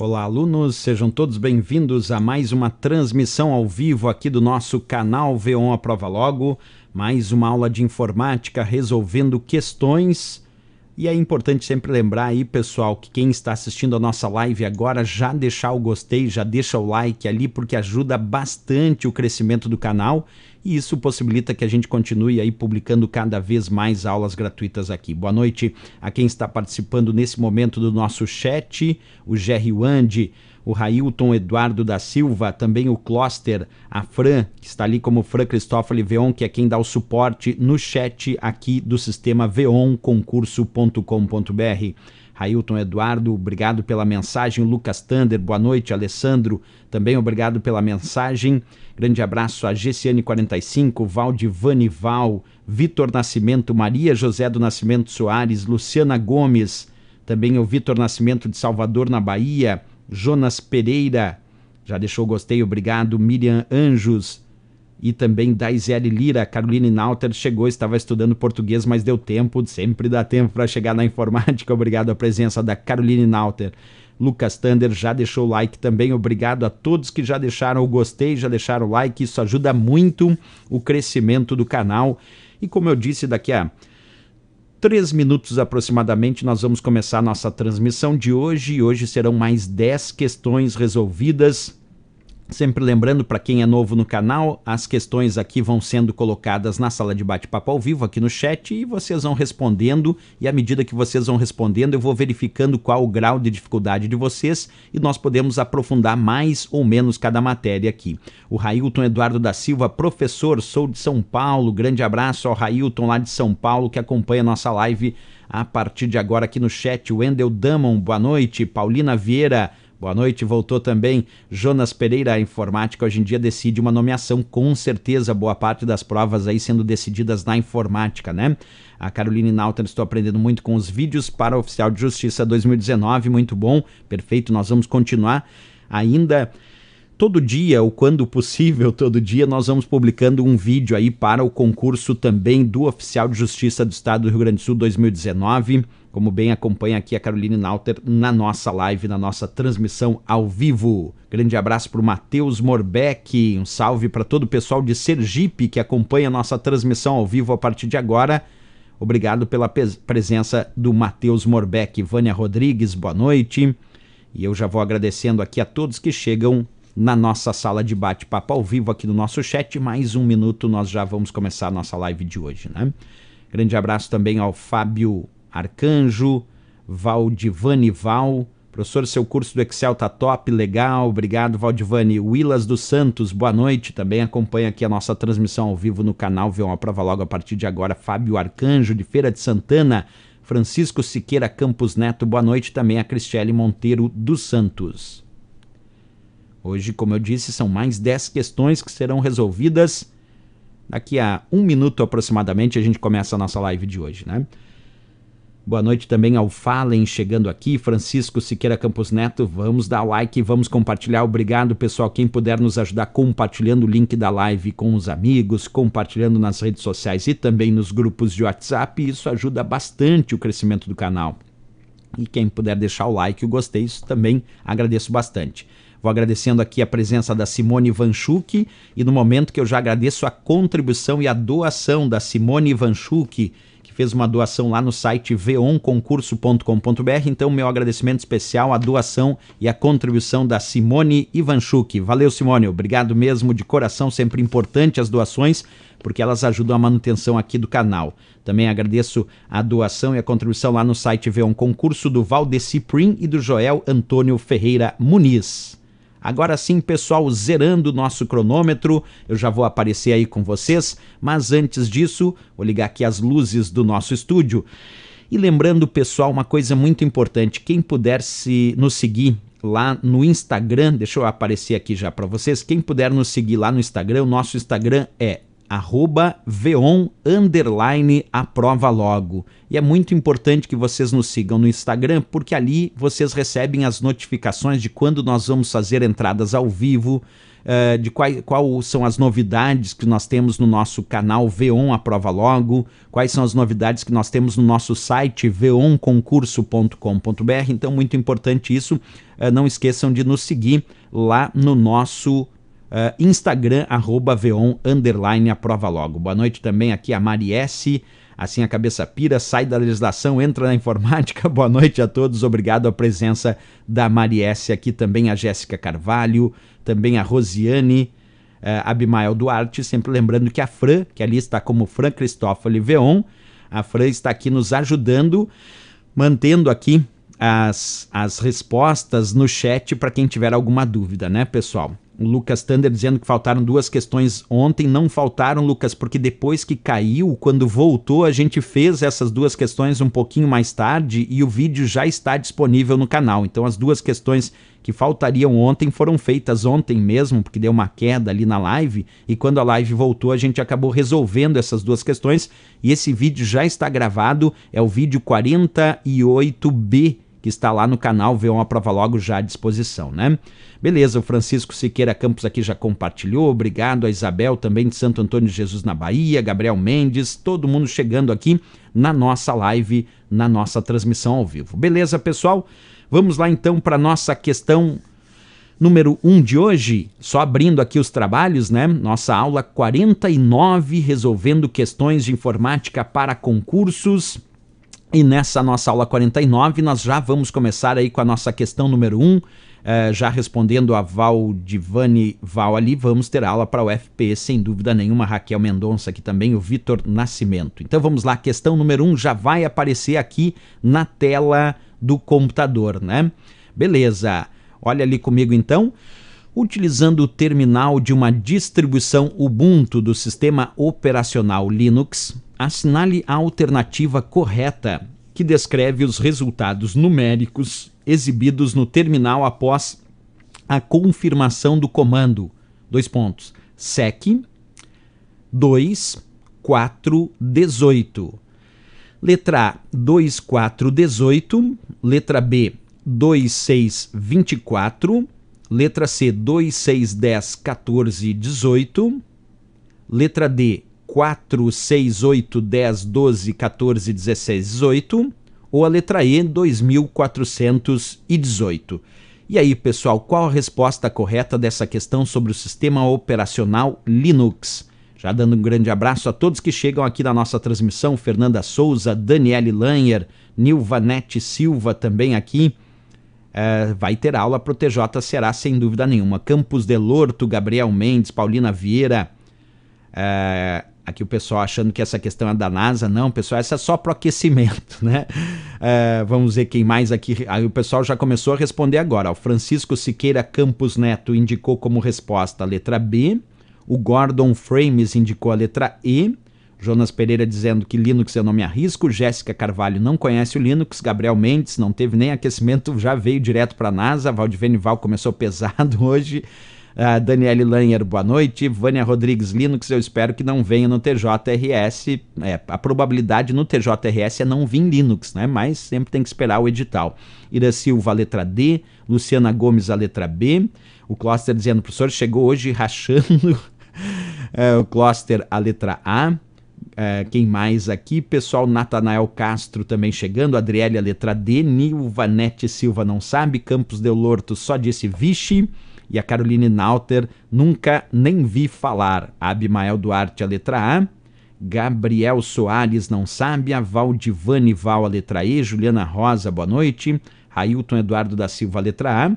Olá, alunos, sejam todos bem-vindos a mais uma transmissão ao vivo aqui do nosso canal V1 Aprova Prova Logo, mais uma aula de informática resolvendo questões e é importante sempre lembrar aí, pessoal, que quem está assistindo a nossa live agora já deixar o gostei, já deixa o like ali, porque ajuda bastante o crescimento do canal e isso possibilita que a gente continue aí publicando cada vez mais aulas gratuitas aqui. Boa noite a quem está participando nesse momento do nosso chat, o Jerry Wandi, o Railton Eduardo da Silva, também o Closter, a Fran, que está ali como Fran Cristófoli Veon, que é quem dá o suporte no chat aqui do sistema veonconcurso.com.br. Railton Eduardo, obrigado pela mensagem. Lucas Thunder, boa noite. Alessandro, também obrigado pela mensagem. Grande abraço a gcn 45 Valdivani Val, Vitor Nascimento, Maria José do Nascimento Soares, Luciana Gomes, também o Vitor Nascimento de Salvador, na Bahia, Jonas Pereira, já deixou o gostei, obrigado. Miriam Anjos e também Daisele Lira. Caroline Nauter chegou, estava estudando português, mas deu tempo, sempre dá tempo para chegar na informática. Obrigado à presença da Caroline Nauter. Lucas Thunder já deixou o like também. Obrigado a todos que já deixaram o gostei, já deixaram o like. Isso ajuda muito o crescimento do canal. E como eu disse, daqui a três minutos aproximadamente, nós vamos começar a nossa transmissão de hoje. E hoje serão mais 10 questões resolvidas Sempre lembrando para quem é novo no canal, as questões aqui vão sendo colocadas na sala de bate-papo ao vivo aqui no chat e vocês vão respondendo e à medida que vocês vão respondendo eu vou verificando qual o grau de dificuldade de vocês e nós podemos aprofundar mais ou menos cada matéria aqui. O Railton Eduardo da Silva, professor, sou de São Paulo, grande abraço ao Railton lá de São Paulo que acompanha nossa live a partir de agora aqui no chat. Wendel Damon, boa noite. Paulina Vieira, Boa noite. Voltou também Jonas Pereira. A informática hoje em dia decide uma nomeação, com certeza, boa parte das provas aí sendo decididas na informática, né? A Caroline Nauta, estou aprendendo muito com os vídeos para o Oficial de Justiça 2019. Muito bom, perfeito. Nós vamos continuar ainda todo dia, ou quando possível, todo dia, nós vamos publicando um vídeo aí para o concurso também do Oficial de Justiça do Estado do Rio Grande do Sul 2019 como bem acompanha aqui a Caroline Nauter na nossa live, na nossa transmissão ao vivo. Grande abraço para o Matheus Morbeck, um salve para todo o pessoal de Sergipe que acompanha a nossa transmissão ao vivo a partir de agora. Obrigado pela presença do Matheus Morbeck. Vânia Rodrigues, boa noite. E eu já vou agradecendo aqui a todos que chegam na nossa sala de bate-papo ao vivo aqui no nosso chat. Mais um minuto, nós já vamos começar a nossa live de hoje, né? Grande abraço também ao Fábio Arcanjo, Valdivani Val. Professor, seu curso do Excel tá top, legal. Obrigado, Valdivani. Willas dos Santos, boa noite. Também acompanha aqui a nossa transmissão ao vivo no canal. Vê uma prova logo a partir de agora. Fábio Arcanjo, de Feira de Santana. Francisco Siqueira Campos Neto, boa noite também a Cristiane Monteiro dos Santos. Hoje, como eu disse, são mais 10 questões que serão resolvidas. Daqui a um minuto aproximadamente, a gente começa a nossa live de hoje, né? Boa noite também ao Fallen chegando aqui. Francisco Siqueira Campos Neto, vamos dar like, vamos compartilhar. Obrigado, pessoal. Quem puder nos ajudar compartilhando o link da live com os amigos, compartilhando nas redes sociais e também nos grupos de WhatsApp, isso ajuda bastante o crescimento do canal. E quem puder deixar o like, o gostei, isso também agradeço bastante. Vou agradecendo aqui a presença da Simone Vanchuk e no momento que eu já agradeço a contribuição e a doação da Simone Vanchuk fez uma doação lá no site veonconcurso.com.br. Então, meu agradecimento especial à doação e à contribuição da Simone Ivanchuk. Valeu, Simone. Obrigado mesmo de coração. Sempre importante as doações, porque elas ajudam a manutenção aqui do canal. Também agradeço a doação e a contribuição lá no site Veon Concurso do Valdeci Prim e do Joel Antônio Ferreira Muniz. Agora sim, pessoal, zerando o nosso cronômetro, eu já vou aparecer aí com vocês, mas antes disso, vou ligar aqui as luzes do nosso estúdio. E lembrando, pessoal, uma coisa muito importante, quem puder se nos seguir lá no Instagram, deixa eu aparecer aqui já para vocês. Quem puder nos seguir lá no Instagram, o nosso Instagram é arroba veon, underline, aprova logo. E é muito importante que vocês nos sigam no Instagram, porque ali vocês recebem as notificações de quando nós vamos fazer entradas ao vivo, uh, de quais qual são as novidades que nós temos no nosso canal Veon Aprova Logo, quais são as novidades que nós temos no nosso site veonconcurso.com.br. Então, muito importante isso. Uh, não esqueçam de nos seguir lá no nosso Uh, Instagram, arroba Veon, underline, aprova logo. Boa noite também aqui a Mariesse, assim a cabeça pira, sai da legislação, entra na informática. Boa noite a todos, obrigado à presença da Mariesse aqui também, a Jéssica Carvalho, também a Rosiane, uh, Abimael Duarte, sempre lembrando que a Fran, que ali está como Fran Cristófoli Veon, a Fran está aqui nos ajudando, mantendo aqui as, as respostas no chat para quem tiver alguma dúvida, né, pessoal? Lucas Thunder dizendo que faltaram duas questões ontem. Não faltaram, Lucas, porque depois que caiu, quando voltou, a gente fez essas duas questões um pouquinho mais tarde e o vídeo já está disponível no canal. Então, as duas questões que faltariam ontem foram feitas ontem mesmo, porque deu uma queda ali na live. E quando a live voltou, a gente acabou resolvendo essas duas questões. E esse vídeo já está gravado, é o vídeo 48B que está lá no canal vê uma Prova Logo já à disposição, né? Beleza, o Francisco Siqueira Campos aqui já compartilhou, obrigado a Isabel também de Santo Antônio de Jesus na Bahia, Gabriel Mendes, todo mundo chegando aqui na nossa live, na nossa transmissão ao vivo. Beleza, pessoal? Vamos lá então para nossa questão número 1 um de hoje, só abrindo aqui os trabalhos, né? Nossa aula 49 resolvendo questões de informática para concursos e nessa nossa aula 49, nós já vamos começar aí com a nossa questão número 1. Um, é, já respondendo a Valdivane Val ali, vamos ter aula para o FPS sem dúvida nenhuma, Raquel Mendonça aqui também, o Vitor Nascimento. Então vamos lá, questão número 1 um já vai aparecer aqui na tela do computador, né? Beleza, olha ali comigo então. Utilizando o terminal de uma distribuição Ubuntu do sistema operacional Linux, assinale a alternativa correta, que descreve os resultados numéricos exibidos no terminal após a confirmação do comando. Dois pontos. SEC 2418. Letra A, 2418. Letra B, 2624. Letra C, 2610 1418. Letra D, 4, 6, 8, 10, 12, 14, 16, 18 ou a letra E, 2418. E aí, pessoal, qual a resposta correta dessa questão sobre o sistema operacional Linux? Já dando um grande abraço a todos que chegam aqui na nossa transmissão: Fernanda Souza, Daniele Langer Nilvanete Silva também aqui. É, vai ter aula pro TJ, será sem dúvida nenhuma. Campos Delorto, Gabriel Mendes, Paulina Vieira, é, Aqui o pessoal achando que essa questão é da NASA, não, pessoal, essa é só para aquecimento, né? É, vamos ver quem mais aqui. Aí o pessoal já começou a responder agora. O Francisco Siqueira Campos Neto indicou como resposta a letra B. O Gordon Frames indicou a letra E. Jonas Pereira dizendo que Linux eu é não me arrisco, Jéssica Carvalho não conhece o Linux, Gabriel Mendes não teve nem aquecimento, já veio direto para a NASA, Valdivenival começou pesado hoje, Uh, Daniele Lanher, boa noite. Vânia Rodrigues Linux, eu espero que não venha no TJRS. É, a probabilidade no TJRS é não vir Linux, né? Mas sempre tem que esperar o edital. Ira Silva, letra D. Luciana Gomes, a letra B. O Cluster dizendo, professor, chegou hoje rachando. é, o Cluster, a letra A. É, quem mais aqui? Pessoal, Natanael Castro também chegando, Adriele, a letra D, Nilvanete Silva não sabe, Campos Del Lorto só disse vixe, e a Caroline Nauter, Nunca Nem Vi Falar. Abimael Duarte, a letra A. Gabriel Soares, Não Sabe. A Valdivane Val, a letra E. Juliana Rosa, boa noite. Railton Eduardo da Silva, a letra A.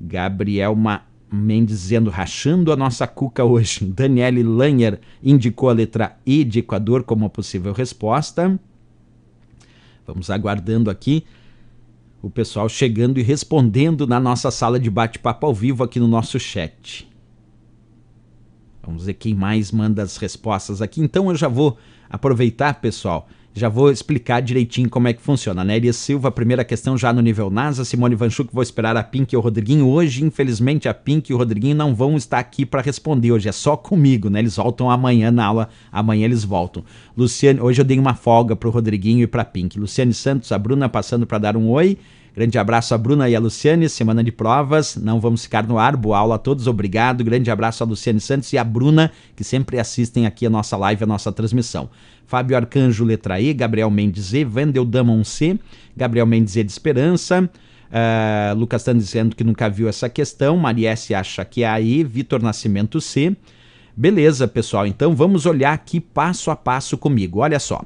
Gabriel Ma Mendes dizendo, rachando a nossa cuca hoje. Daniele Langer indicou a letra E de Equador como possível resposta. Vamos aguardando aqui o pessoal chegando e respondendo na nossa sala de bate-papo ao vivo aqui no nosso chat. Vamos ver quem mais manda as respostas aqui. Então eu já vou aproveitar, pessoal, já vou explicar direitinho como é que funciona, né? Elias Silva, primeira questão já no nível NASA. Simone Vanchuk, vou esperar a Pink e o Rodriguinho. Hoje, infelizmente, a Pink e o Rodriguinho não vão estar aqui para responder. Hoje é só comigo, né? Eles voltam amanhã na aula. Amanhã eles voltam. Luciane, hoje eu dei uma folga para o Rodriguinho e para Pink. Luciane Santos, a Bruna passando para dar um oi. Grande abraço a Bruna e a Luciane, semana de provas, não vamos ficar no ar, boa aula a todos, obrigado. Grande abraço a Luciane Santos e a Bruna, que sempre assistem aqui a nossa live, a nossa transmissão. Fábio Arcanjo, letra E, Gabriel Mendes E, Vandel Damon C, Gabriel Mendes E de Esperança, uh, Lucas está dizendo que nunca viu essa questão, Mariesse acha que é aí, Vitor Nascimento C. Beleza, pessoal, então vamos olhar aqui passo a passo comigo, olha só.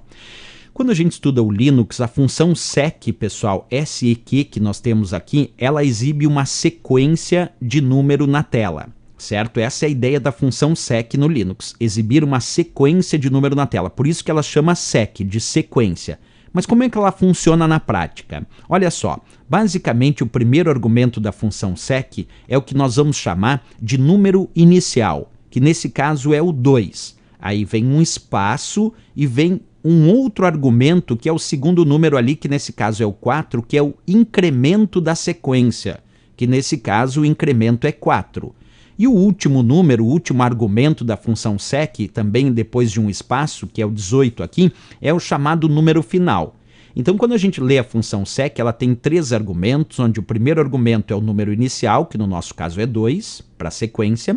Quando a gente estuda o Linux, a função sec, pessoal, SEQ que nós temos aqui, ela exibe uma sequência de número na tela certo? Essa é a ideia da função sec no Linux, exibir uma sequência de número na tela. Por isso que ela chama sec, de sequência. Mas como é que ela funciona na prática? Olha só, basicamente o primeiro argumento da função sec é o que nós vamos chamar de número inicial, que nesse caso é o 2. Aí vem um espaço e vem um outro argumento que é o segundo número ali, que nesse caso é o 4, que é o incremento da sequência, que nesse caso o incremento é 4. E o último número, o último argumento da função sec, também depois de um espaço, que é o 18 aqui, é o chamado número final. Então, quando a gente lê a função sec, ela tem três argumentos, onde o primeiro argumento é o número inicial, que no nosso caso é 2, para a sequência.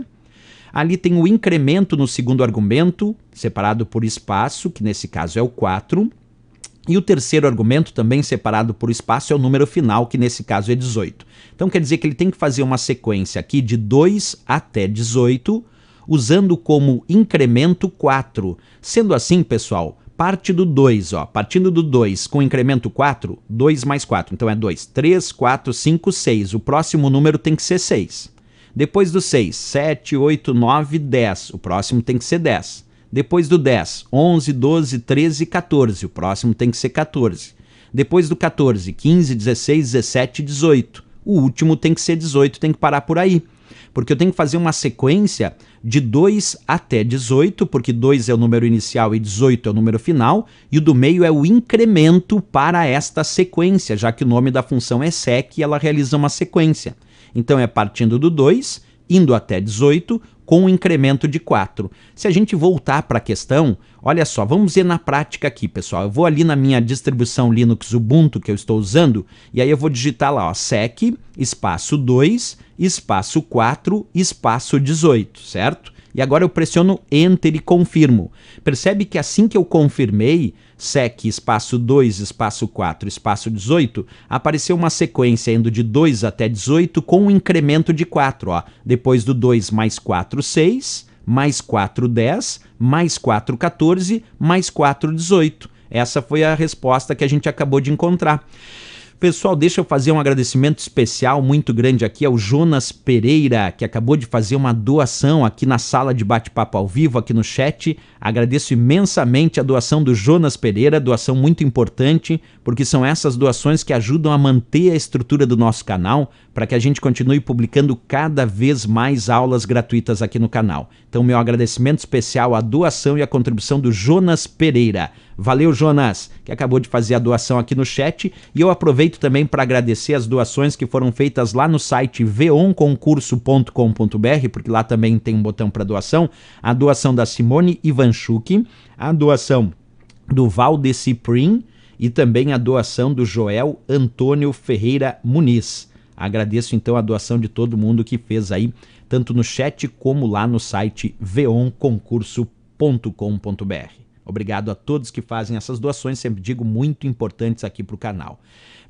Ali tem o incremento no segundo argumento, separado por espaço, que nesse caso é o 4. E o terceiro argumento, também separado por espaço, é o número final, que nesse caso é 18. Então quer dizer que ele tem que fazer uma sequência aqui de 2 até 18, usando como incremento 4. Sendo assim, pessoal, parte do 2, ó, partindo do 2 com incremento 4, 2 mais 4, então é 2, 3, 4, 5, 6. O próximo número tem que ser 6. Depois do 6, 7, 8, 9, 10. O próximo tem que ser 10. Depois do 10, 11, 12, 13 14. O próximo tem que ser 14. Depois do 14, 15, 16, 17 18. O último tem que ser 18, tem que parar por aí. Porque eu tenho que fazer uma sequência de 2 até 18, porque 2 é o número inicial e 18 é o número final, e o do meio é o incremento para esta sequência, já que o nome da função é sec e ela realiza uma sequência. Então é partindo do 2, indo até 18, com um incremento de 4. Se a gente voltar para a questão, olha só, vamos ver na prática aqui, pessoal. Eu vou ali na minha distribuição Linux Ubuntu que eu estou usando, e aí eu vou digitar lá, ó, sec, espaço 2, espaço 4, espaço 18, certo? e agora eu pressiono Enter e confirmo. Percebe que assim que eu confirmei, SEC espaço 2, espaço 4, espaço 18, apareceu uma sequência indo de 2 até 18 com um incremento de 4. Ó. Depois do 2 mais 4, 6, mais 4, 10, mais 4, 14, mais 4, 18. Essa foi a resposta que a gente acabou de encontrar. Pessoal, deixa eu fazer um agradecimento especial muito grande aqui ao Jonas Pereira, que acabou de fazer uma doação aqui na sala de bate-papo ao vivo, aqui no chat. Agradeço imensamente a doação do Jonas Pereira, doação muito importante, porque são essas doações que ajudam a manter a estrutura do nosso canal, para que a gente continue publicando cada vez mais aulas gratuitas aqui no canal. Então, meu agradecimento especial à doação e à contribuição do Jonas Pereira. Valeu, Jonas, que acabou de fazer a doação aqui no chat. E eu aproveito também para agradecer as doações que foram feitas lá no site veonconcurso.com.br, porque lá também tem um botão para doação. A doação da Simone Ivanchuk, a doação do Valdeci Prim e também a doação do Joel Antônio Ferreira Muniz. Agradeço então a doação de todo mundo que fez aí, tanto no chat como lá no site veonconcurso.com.br. Obrigado a todos que fazem essas doações, sempre digo, muito importantes aqui para o canal.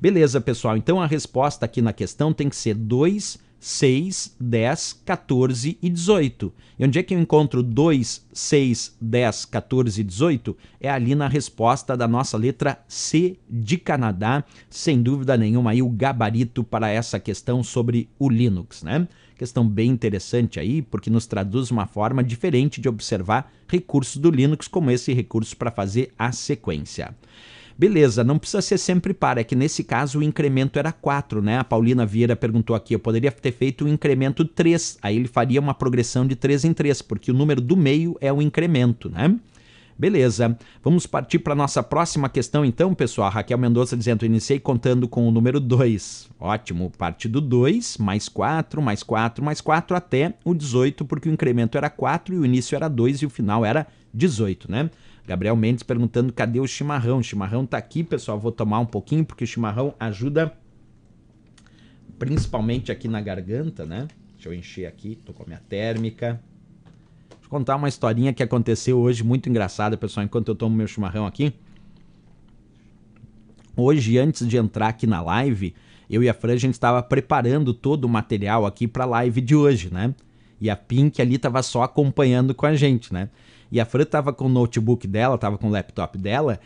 Beleza, pessoal, então a resposta aqui na questão tem que ser 2, 6, 10, 14 e 18. E onde é que eu encontro 2, 6, 10, 14 e 18? É ali na resposta da nossa letra C de Canadá, sem dúvida nenhuma aí o gabarito para essa questão sobre o Linux, né? Questão bem interessante aí, porque nos traduz uma forma diferente de observar recursos do Linux, como esse recurso para fazer a sequência. Beleza, não precisa ser sempre par, é que nesse caso o incremento era 4, né? A Paulina Vieira perguntou aqui, eu poderia ter feito o um incremento 3, aí ele faria uma progressão de 3 em 3, porque o número do meio é o incremento, né? Beleza. Vamos partir para nossa próxima questão então, pessoal. A Raquel Mendonça dizendo: "Iniciei contando com o número 2". Ótimo. Parte do 2, mais 4, mais 4, mais 4 até o 18, porque o incremento era 4 e o início era 2 e o final era 18, né? Gabriel Mendes perguntando: "Cadê o chimarrão? O chimarrão tá aqui, pessoal. Vou tomar um pouquinho porque o chimarrão ajuda principalmente aqui na garganta, né? Deixa eu encher aqui, tô com a minha térmica contar uma historinha que aconteceu hoje, muito engraçada, pessoal, enquanto eu tomo meu chimarrão aqui. Hoje, antes de entrar aqui na live, eu e a Fran, a gente estava preparando todo o material aqui para a live de hoje, né? E a Pink ali estava só acompanhando com a gente, né? E a Fran estava com o notebook dela, estava com o laptop dela,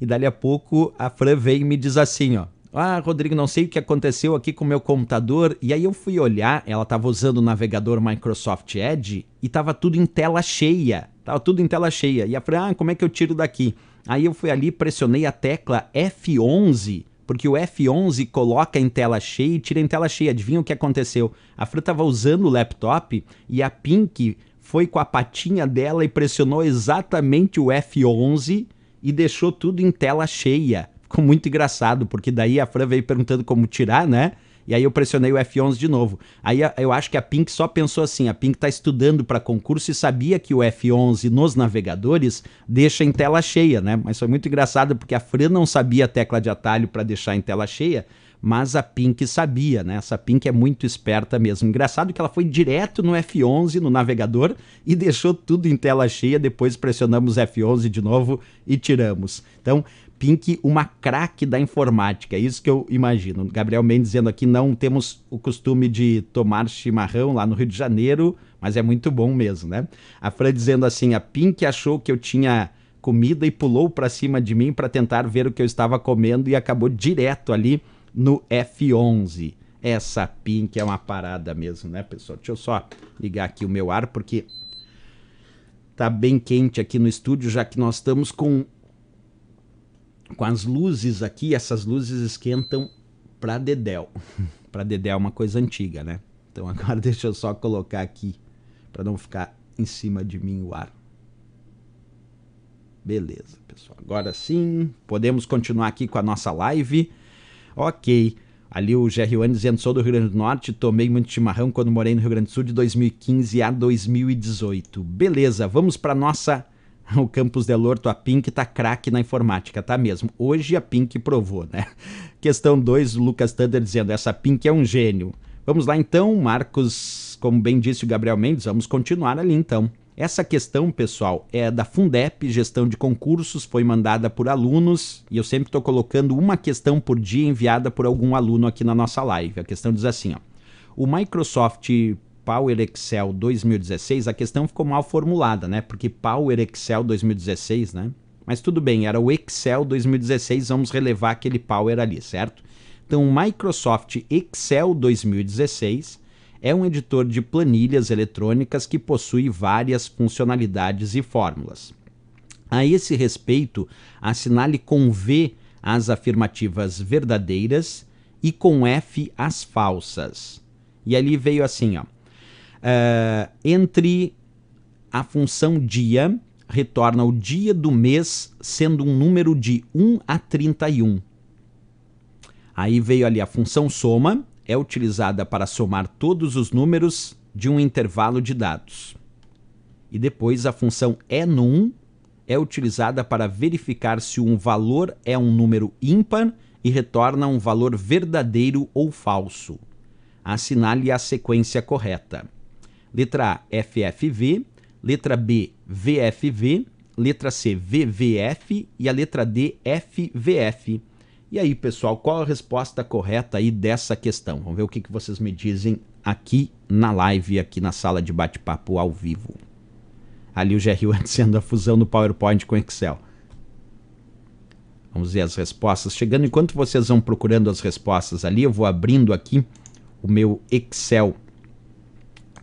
e dali a pouco a Fran veio e me diz assim, ó, ah, Rodrigo, não sei o que aconteceu aqui com o meu computador. E aí eu fui olhar, ela estava usando o navegador Microsoft Edge e estava tudo em tela cheia. Tava tudo em tela cheia. E eu falei, ah, como é que eu tiro daqui? Aí eu fui ali, pressionei a tecla F11, porque o F11 coloca em tela cheia e tira em tela cheia. Adivinha o que aconteceu? A Fran estava usando o laptop e a Pink foi com a patinha dela e pressionou exatamente o F11 e deixou tudo em tela cheia. Ficou muito engraçado, porque daí a Fran veio perguntando como tirar, né? E aí eu pressionei o F11 de novo. Aí eu acho que a Pink só pensou assim, a Pink tá estudando para concurso e sabia que o F11 nos navegadores deixa em tela cheia, né? Mas foi muito engraçado porque a Fran não sabia a tecla de atalho para deixar em tela cheia, mas a Pink sabia, né? Essa Pink é muito esperta mesmo. Engraçado que ela foi direto no F11 no navegador e deixou tudo em tela cheia, depois pressionamos F11 de novo e tiramos. Então, Pink uma craque da informática, é isso que eu imagino. Gabriel Mendes dizendo aqui: não temos o costume de tomar chimarrão lá no Rio de Janeiro, mas é muito bom mesmo, né? A Fran dizendo assim: a Pink achou que eu tinha comida e pulou para cima de mim para tentar ver o que eu estava comendo e acabou direto ali no F11. Essa Pink é uma parada mesmo, né, pessoal? Deixa eu só ligar aqui o meu ar porque tá bem quente aqui no estúdio, já que nós estamos com com as luzes aqui, essas luzes esquentam para dedéu. para dedéu é uma coisa antiga, né? Então agora deixa eu só colocar aqui para não ficar em cima de mim o ar. Beleza, pessoal. Agora sim, podemos continuar aqui com a nossa live. OK. Ali o Gerrione dizendo, sou do Rio Grande do Norte, tomei muito chimarrão quando morei no Rio Grande do Sul de 2015 a 2018. Beleza, vamos para nossa o campus de a Pink tá craque na informática, tá mesmo. Hoje a Pink provou, né? Questão 2, Lucas Thunder dizendo, essa Pink é um gênio. Vamos lá então, Marcos, como bem disse o Gabriel Mendes, vamos continuar ali então. Essa questão, pessoal, é da Fundep, gestão de concursos, foi mandada por alunos, e eu sempre estou colocando uma questão por dia enviada por algum aluno aqui na nossa live. A questão diz assim, ó. O Microsoft Power Excel 2016, a questão ficou mal formulada, né? Porque Power Excel 2016, né? Mas tudo bem, era o Excel 2016, vamos relevar aquele Power ali, certo? Então, o Microsoft Excel 2016 é um editor de planilhas eletrônicas que possui várias funcionalidades e fórmulas. A esse respeito, assinale com V as afirmativas verdadeiras e com F as falsas. E ali veio assim, ó uh, entre a função dia, retorna o dia do mês, sendo um número de 1 a 31. Aí veio ali a função soma, é utilizada para somar todos os números de um intervalo de dados. E depois a função enum é, é utilizada para verificar se um valor é um número ímpar e retorna um valor verdadeiro ou falso. Assinale a sequência correta. Letra A, FFV. Letra B, VFV. Letra C, VVF. E a letra D, FVF. E aí, pessoal, qual a resposta correta aí dessa questão? Vamos ver o que, que vocês me dizem aqui na live, aqui na sala de bate-papo ao vivo. Ali o GRU sendo a fusão do PowerPoint com Excel. Vamos ver as respostas chegando. Enquanto vocês vão procurando as respostas ali, eu vou abrindo aqui o meu Excel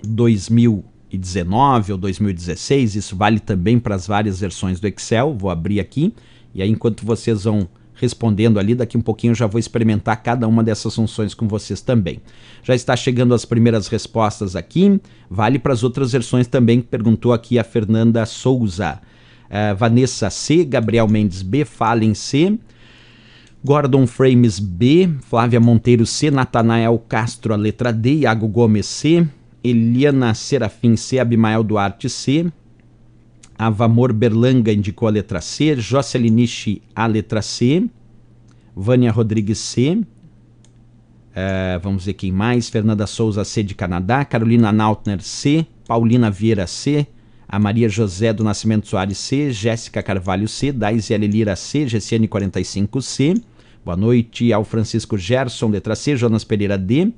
2019 ou 2016, isso vale também para as várias versões do Excel. Vou abrir aqui e aí enquanto vocês vão respondendo ali, daqui um pouquinho eu já vou experimentar cada uma dessas funções com vocês também. Já está chegando as primeiras respostas aqui, vale para as outras versões também, perguntou aqui a Fernanda Souza. Uh, Vanessa C, Gabriel Mendes B, Fallen C, Gordon Frames B, Flávia Monteiro C, Natanael Castro, a letra D, Iago Gomes C, Eliana Serafim C, Abimael Duarte C, Avamor Berlanga indicou a letra C, Joceliniche a letra C, Vânia Rodrigues C, eh, vamos ver quem mais, Fernanda Souza C de Canadá, Carolina Nautner C, Paulina Vieira C, a Maria José do Nascimento Soares C, Jéssica Carvalho C, Daisy Lira C, GCN 45 C, boa noite ao Francisco Gerson, letra C, Jonas Pereira D,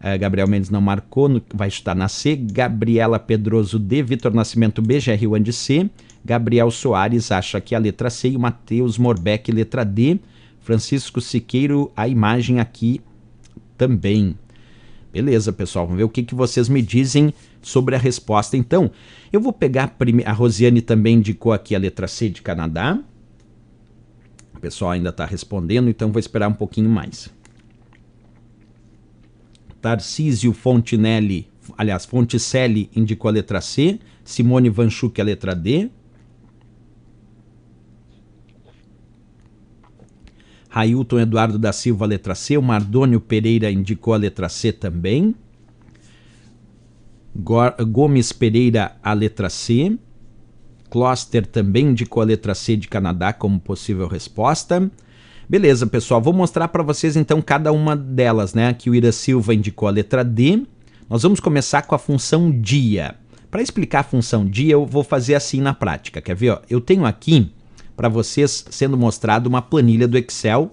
Uh, Gabriel Mendes não marcou, no, vai chutar na C. Gabriela Pedroso D. Vitor Nascimento B. GR1 de C. Gabriel Soares acha que a letra C. E o Matheus Morbeck, letra D. Francisco Siqueiro, a imagem aqui também. Beleza, pessoal, vamos ver o que, que vocês me dizem sobre a resposta. Então, eu vou pegar a, prime... a Rosiane também indicou aqui a letra C de Canadá. O pessoal ainda está respondendo, então vou esperar um pouquinho mais. Tarcísio Fontinelli, aliás, Fonticelli indicou a letra C, Simone Vanchuk a letra D. Railton Eduardo da Silva a letra C, o Mardônio Pereira indicou a letra C também. Gomes Pereira a letra C. Closter também indicou a letra C de Canadá como possível resposta. Beleza, pessoal, vou mostrar para vocês então cada uma delas, né? Que o Ira Silva indicou a letra D. Nós vamos começar com a função dia. Para explicar a função dia, eu vou fazer assim na prática. Quer ver? Ó? Eu tenho aqui para vocês sendo mostrado uma planilha do Excel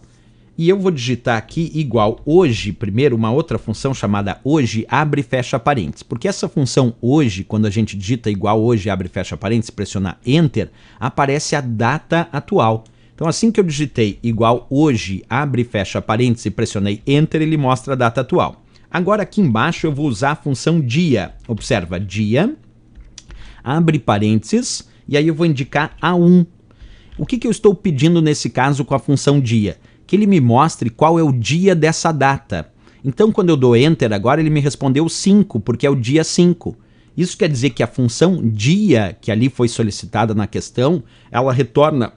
e eu vou digitar aqui igual hoje, primeiro, uma outra função chamada hoje, abre e fecha parênteses. Porque essa função hoje, quando a gente digita igual hoje, abre e fecha parênteses, pressionar Enter, aparece a data atual. Então, assim que eu digitei igual hoje, abre e fecha parênteses e pressionei Enter, ele mostra a data atual. Agora aqui embaixo eu vou usar a função dia. Observa, dia, abre parênteses, e aí eu vou indicar A1. O que, que eu estou pedindo nesse caso com a função dia? Que ele me mostre qual é o dia dessa data. Então, quando eu dou Enter agora, ele me respondeu 5, porque é o dia 5. Isso quer dizer que a função dia, que ali foi solicitada na questão, ela retorna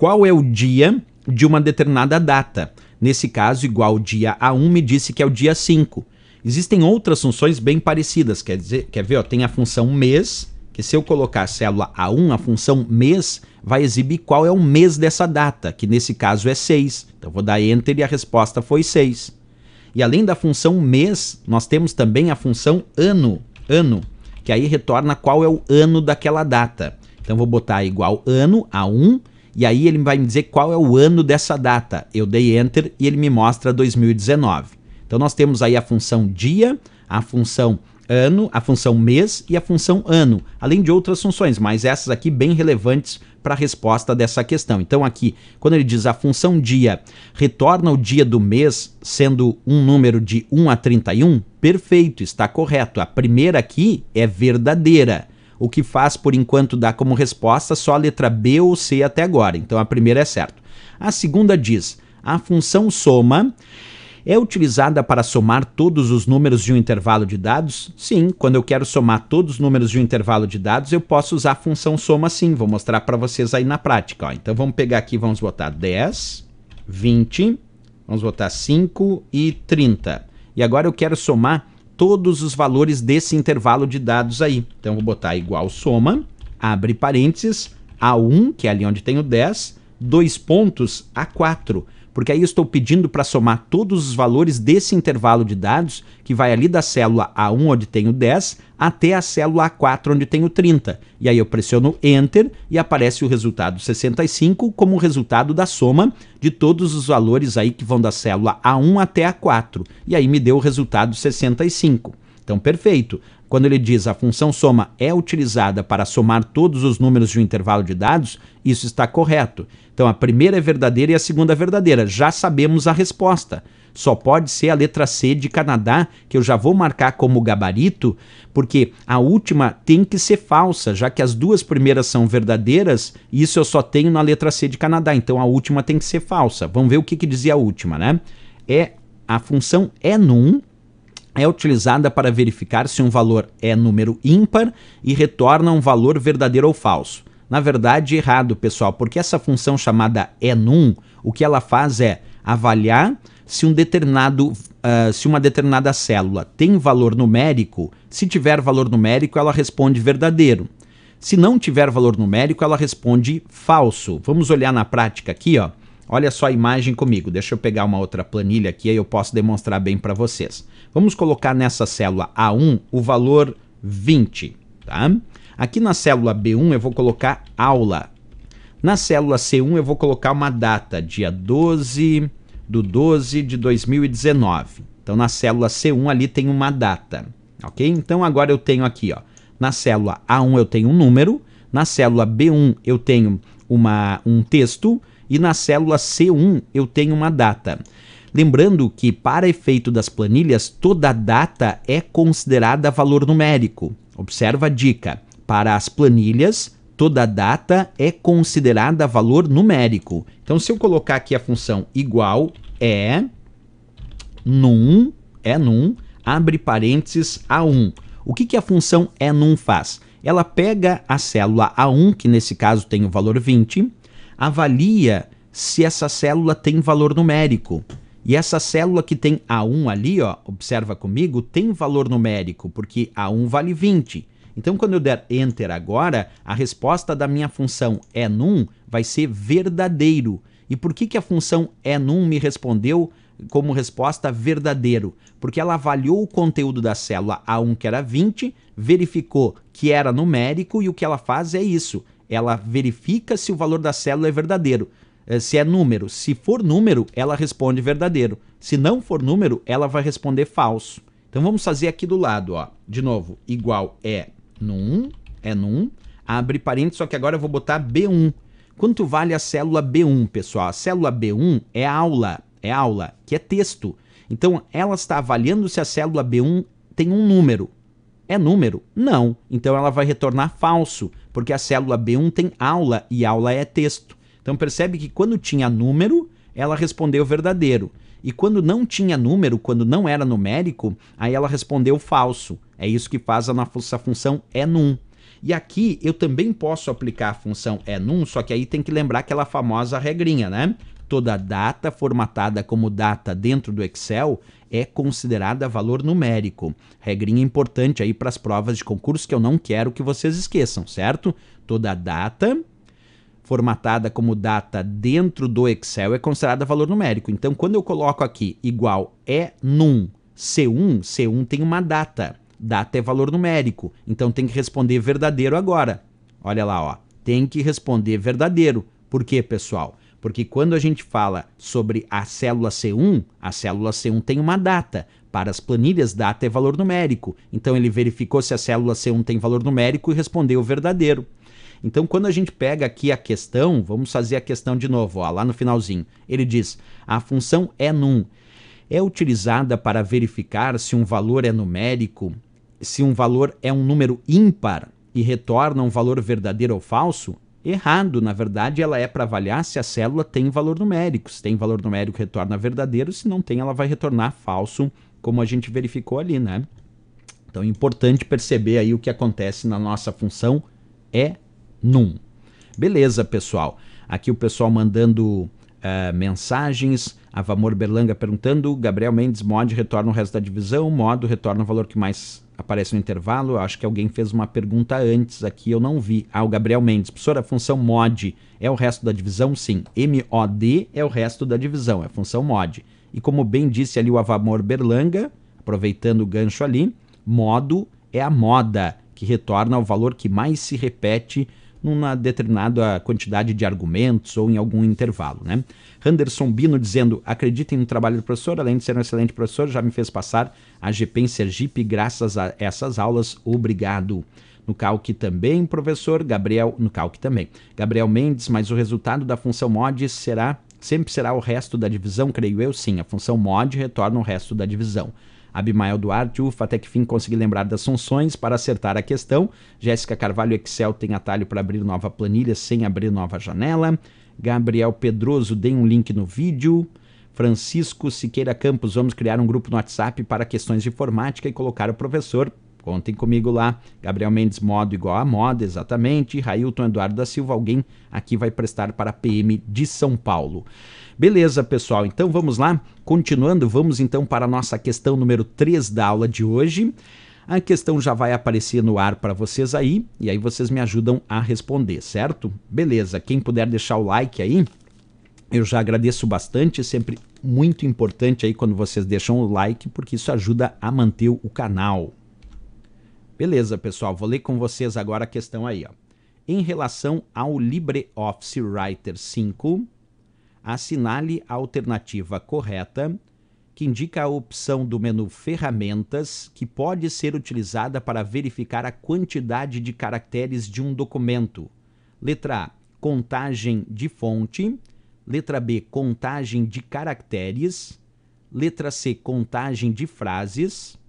qual é o dia de uma determinada data. Nesse caso, igual dia A1 me disse que é o dia 5. Existem outras funções bem parecidas, quer dizer, quer ver, ó, tem a função mês, que se eu colocar a célula A1, a função mês vai exibir qual é o mês dessa data, que nesse caso é 6. Então vou dar enter e a resposta foi 6. E além da função mês, nós temos também a função ano, ano, que aí retorna qual é o ano daquela data. Então vou botar igual ano A1 e aí ele vai me dizer qual é o ano dessa data. Eu dei enter e ele me mostra 2019. Então nós temos aí a função dia, a função ano, a função mês e a função ano, além de outras funções, mas essas aqui bem relevantes para a resposta dessa questão. Então aqui, quando ele diz a função dia retorna o dia do mês sendo um número de 1 a 31, perfeito, está correto. A primeira aqui é verdadeira o que faz por enquanto dá como resposta só a letra B ou C até agora. Então a primeira é certa. A segunda diz: a função soma é utilizada para somar todos os números de um intervalo de dados? Sim, quando eu quero somar todos os números de um intervalo de dados, eu posso usar a função soma sim. Vou mostrar para vocês aí na prática. Ó. Então vamos pegar aqui, vamos botar 10, 20, vamos botar 5 e 30. E agora eu quero somar todos os valores desse intervalo de dados aí. Então, vou botar igual soma, abre parênteses, A1, que é ali onde tem o 10, dois pontos, A4 porque aí eu estou pedindo para somar todos os valores desse intervalo de dados, que vai ali da célula A1, onde tenho 10, até a célula A4, onde tenho 30. E aí eu pressiono Enter e aparece o resultado 65 como resultado da soma de todos os valores aí que vão da célula A1 até A4. E aí me deu o resultado 65. Então, perfeito. Quando ele diz a função soma é utilizada para somar todos os números de um intervalo de dados, isso está correto. Então a primeira é verdadeira e a segunda é verdadeira. Já sabemos a resposta. Só pode ser a letra C de Canadá, que eu já vou marcar como gabarito, porque a última tem que ser falsa, já que as duas primeiras são verdadeiras, isso eu só tenho na letra C de Canadá, então a última tem que ser falsa. Vamos ver o que, que dizia a última, né? É a função é num é utilizada para verificar se um valor é número ímpar e retorna um valor verdadeiro ou falso. Na verdade, errado, pessoal, porque essa função chamada enum, é o que ela faz é avaliar se, um determinado, uh, se uma determinada célula tem valor numérico. Se tiver valor numérico, ela responde verdadeiro. Se não tiver valor numérico, ela responde falso. Vamos olhar na prática aqui, ó. Olha só a imagem comigo, deixa eu pegar uma outra planilha aqui, aí eu posso demonstrar bem para vocês. Vamos colocar nessa célula A1 o valor 20, tá? Aqui na célula B1 eu vou colocar aula. Na célula C1 eu vou colocar uma data, dia 12 do 12 de 2019. Então na célula C1 ali tem uma data, ok? Então agora eu tenho aqui, ó, na célula A1 eu tenho um número, na célula B1 eu tenho uma, um texto e na célula C1 eu tenho uma data. Lembrando que, para efeito das planilhas, toda data é considerada valor numérico. Observa a dica. Para as planilhas, toda data é considerada valor numérico. Então, se eu colocar aqui a função igual é num, é num, abre parênteses A1. O que, que a função é num faz? Ela pega a célula A1, que nesse caso tem o valor 20, avalia se essa célula tem valor numérico. E essa célula que tem A1 ali, ó, observa comigo, tem valor numérico, porque A1 vale 20. Então, quando eu der Enter agora, a resposta da minha função é num vai ser verdadeiro. E por que, que a função é num me respondeu como resposta verdadeiro? Porque ela avaliou o conteúdo da célula A1, que era 20, verificou que era numérico, e o que ela faz é isso ela verifica se o valor da célula é verdadeiro. Eh, se é número. Se for número, ela responde verdadeiro. Se não for número, ela vai responder falso. Então vamos fazer aqui do lado, ó. De novo, igual é num, é num. Abre parênteses, só que agora eu vou botar B1. Quanto vale a célula B1, pessoal? A célula B1 é aula, é aula, que é texto. Então, ela está avaliando se a célula B1 tem um número. É número? Não. Então, ela vai retornar falso porque a célula B1 tem aula e aula é texto. Então percebe que quando tinha número, ela respondeu verdadeiro. E quando não tinha número, quando não era numérico, aí ela respondeu falso. É isso que faz a nossa função é num. E aqui eu também posso aplicar a função é num, só que aí tem que lembrar aquela famosa regrinha, né? Toda data formatada como data dentro do Excel, é considerada valor numérico. Regrinha importante aí para as provas de concurso que eu não quero que vocês esqueçam, certo? Toda data formatada como data dentro do Excel é considerada valor numérico. Então, quando eu coloco aqui igual é num C1, C1 tem uma data. Data é valor numérico. Então, tem que responder verdadeiro agora. Olha lá, ó. Tem que responder verdadeiro. Por quê, pessoal? Porque quando a gente fala sobre a célula C1, a célula C1 tem uma data. Para as planilhas, data é valor numérico. Então ele verificou se a célula C1 tem valor numérico e respondeu verdadeiro. Então, quando a gente pega aqui a questão, vamos fazer a questão de novo, ó, lá no finalzinho. Ele diz: a função é num é utilizada para verificar se um valor é numérico, se um valor é um número ímpar e retorna um valor verdadeiro ou falso, errado. Na verdade, ela é para avaliar se a célula tem valor numérico. Se tem valor numérico, retorna verdadeiro. Se não tem, ela vai retornar falso, como a gente verificou ali, né? Então é importante perceber aí o que acontece na nossa função é num. Beleza, pessoal. Aqui o pessoal mandando uh, mensagens. A Vamor Berlanga perguntando, Gabriel Mendes, mod retorna o resto da divisão, modo retorna o valor que mais aparece no intervalo. Eu acho que alguém fez uma pergunta antes aqui, eu não vi. Ah, o Gabriel Mendes, professor, a função mod é o resto da divisão? Sim, MOD é o resto da divisão, é a função mod. E como bem disse ali o Avamor Berlanga, aproveitando o gancho ali, modo é a moda, que retorna o valor que mais se repete numa determinada quantidade de argumentos ou em algum intervalo. Né? Henderson Bino dizendo: acreditem no trabalho do professor, além de ser um excelente professor, já me fez passar a GP em Sergipe graças a essas aulas. Obrigado. No Calc também, professor Gabriel, no Calc também. Gabriel Mendes, mas o resultado da função mod será sempre será o resto da divisão, creio eu, sim. A função mod retorna o resto da divisão. Abimael Duarte, ufa, até que fim consegui lembrar das funções para acertar a questão. Jéssica Carvalho, Excel tem atalho para abrir nova planilha sem abrir nova janela. Gabriel Pedroso, dê um link no vídeo. Francisco Siqueira Campos, vamos criar um grupo no WhatsApp para questões de informática e colocar o professor Contem comigo lá. Gabriel Mendes, modo igual a moda, exatamente. Railton Eduardo da Silva, alguém aqui vai prestar para a PM de São Paulo. Beleza, pessoal, então vamos lá. Continuando, vamos então para a nossa questão número 3 da aula de hoje. A questão já vai aparecer no ar para vocês aí, e aí vocês me ajudam a responder, certo? Beleza, quem puder deixar o like aí, eu já agradeço bastante, sempre muito importante aí quando vocês deixam o like, porque isso ajuda a manter o canal, Beleza, pessoal, vou ler com vocês agora a questão aí. Ó. Em relação ao LibreOffice Writer 5, assinale a alternativa correta que indica a opção do menu Ferramentas, que pode ser utilizada para verificar a quantidade de caracteres de um documento. Letra A, contagem de fonte. Letra B, contagem de caracteres. Letra C, contagem de frases.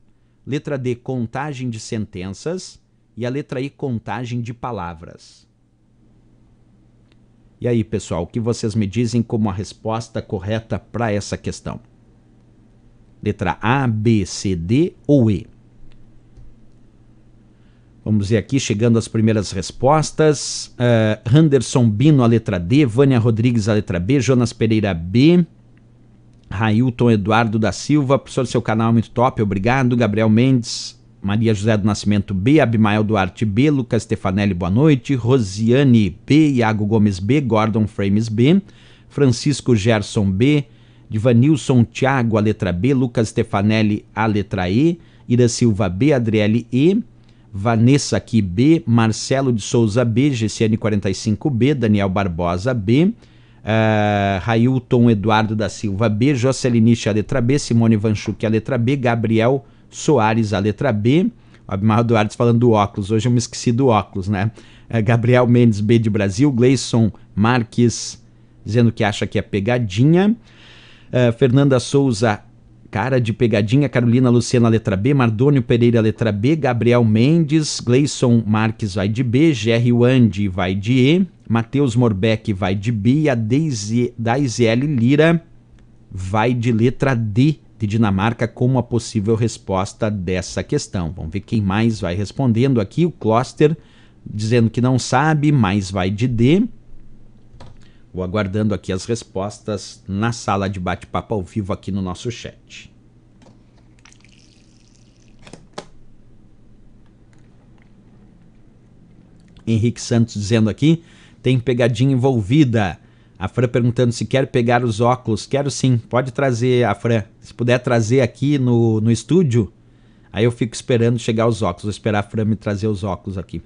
Letra D, contagem de sentenças. E a letra I, contagem de palavras. E aí, pessoal, o que vocês me dizem como a resposta correta para essa questão? Letra A, B, C, D ou E? Vamos ver aqui, chegando às primeiras respostas. Uh, eh, Henderson Bino, a letra D. Vânia Rodrigues, a letra B. Jonas Pereira, B. Railton Eduardo da Silva, professor do seu canal é muito top, obrigado. Gabriel Mendes, Maria José do Nascimento B, Abimael Duarte B, Lucas Stefanelli, boa noite. Rosiane B, Iago Gomes B, Gordon Frames B, Francisco Gerson B, Divanilson Tiago, a letra B, Lucas Stefanelli, a letra E, Ira Silva B, Adriele E, Vanessa aqui B, Marcelo de Souza B, GCN 45B, Daniel Barbosa B, Uh, Railton Eduardo da Silva B, Jocelinich a letra B, Simone Vanchuk a letra B, Gabriel Soares a letra B, Abimar Duarte falando do óculos, hoje eu me esqueci do óculos, né? Uh, Gabriel Mendes B de Brasil, Gleison Marques dizendo que acha que é pegadinha, uh, Fernanda Souza Cara de Pegadinha, Carolina Luciana, letra B, Mardônio Pereira, letra B, Gabriel Mendes, Gleison Marques vai de B, Jerry Wandi vai de E, Matheus Morbeck vai de B e a Daisiele Lira vai de letra D de Dinamarca como a possível resposta dessa questão. Vamos ver quem mais vai respondendo aqui. O Cluster dizendo que não sabe, mas vai de D. Vou aguardando aqui as respostas na sala de bate-papo ao vivo aqui no nosso chat. Henrique Santos dizendo aqui, tem pegadinha envolvida. A Fran perguntando se quer pegar os óculos. Quero sim, pode trazer, a Fran. Se puder trazer aqui no, no estúdio, aí eu fico esperando chegar os óculos. Vou esperar a Fran me trazer os óculos aqui.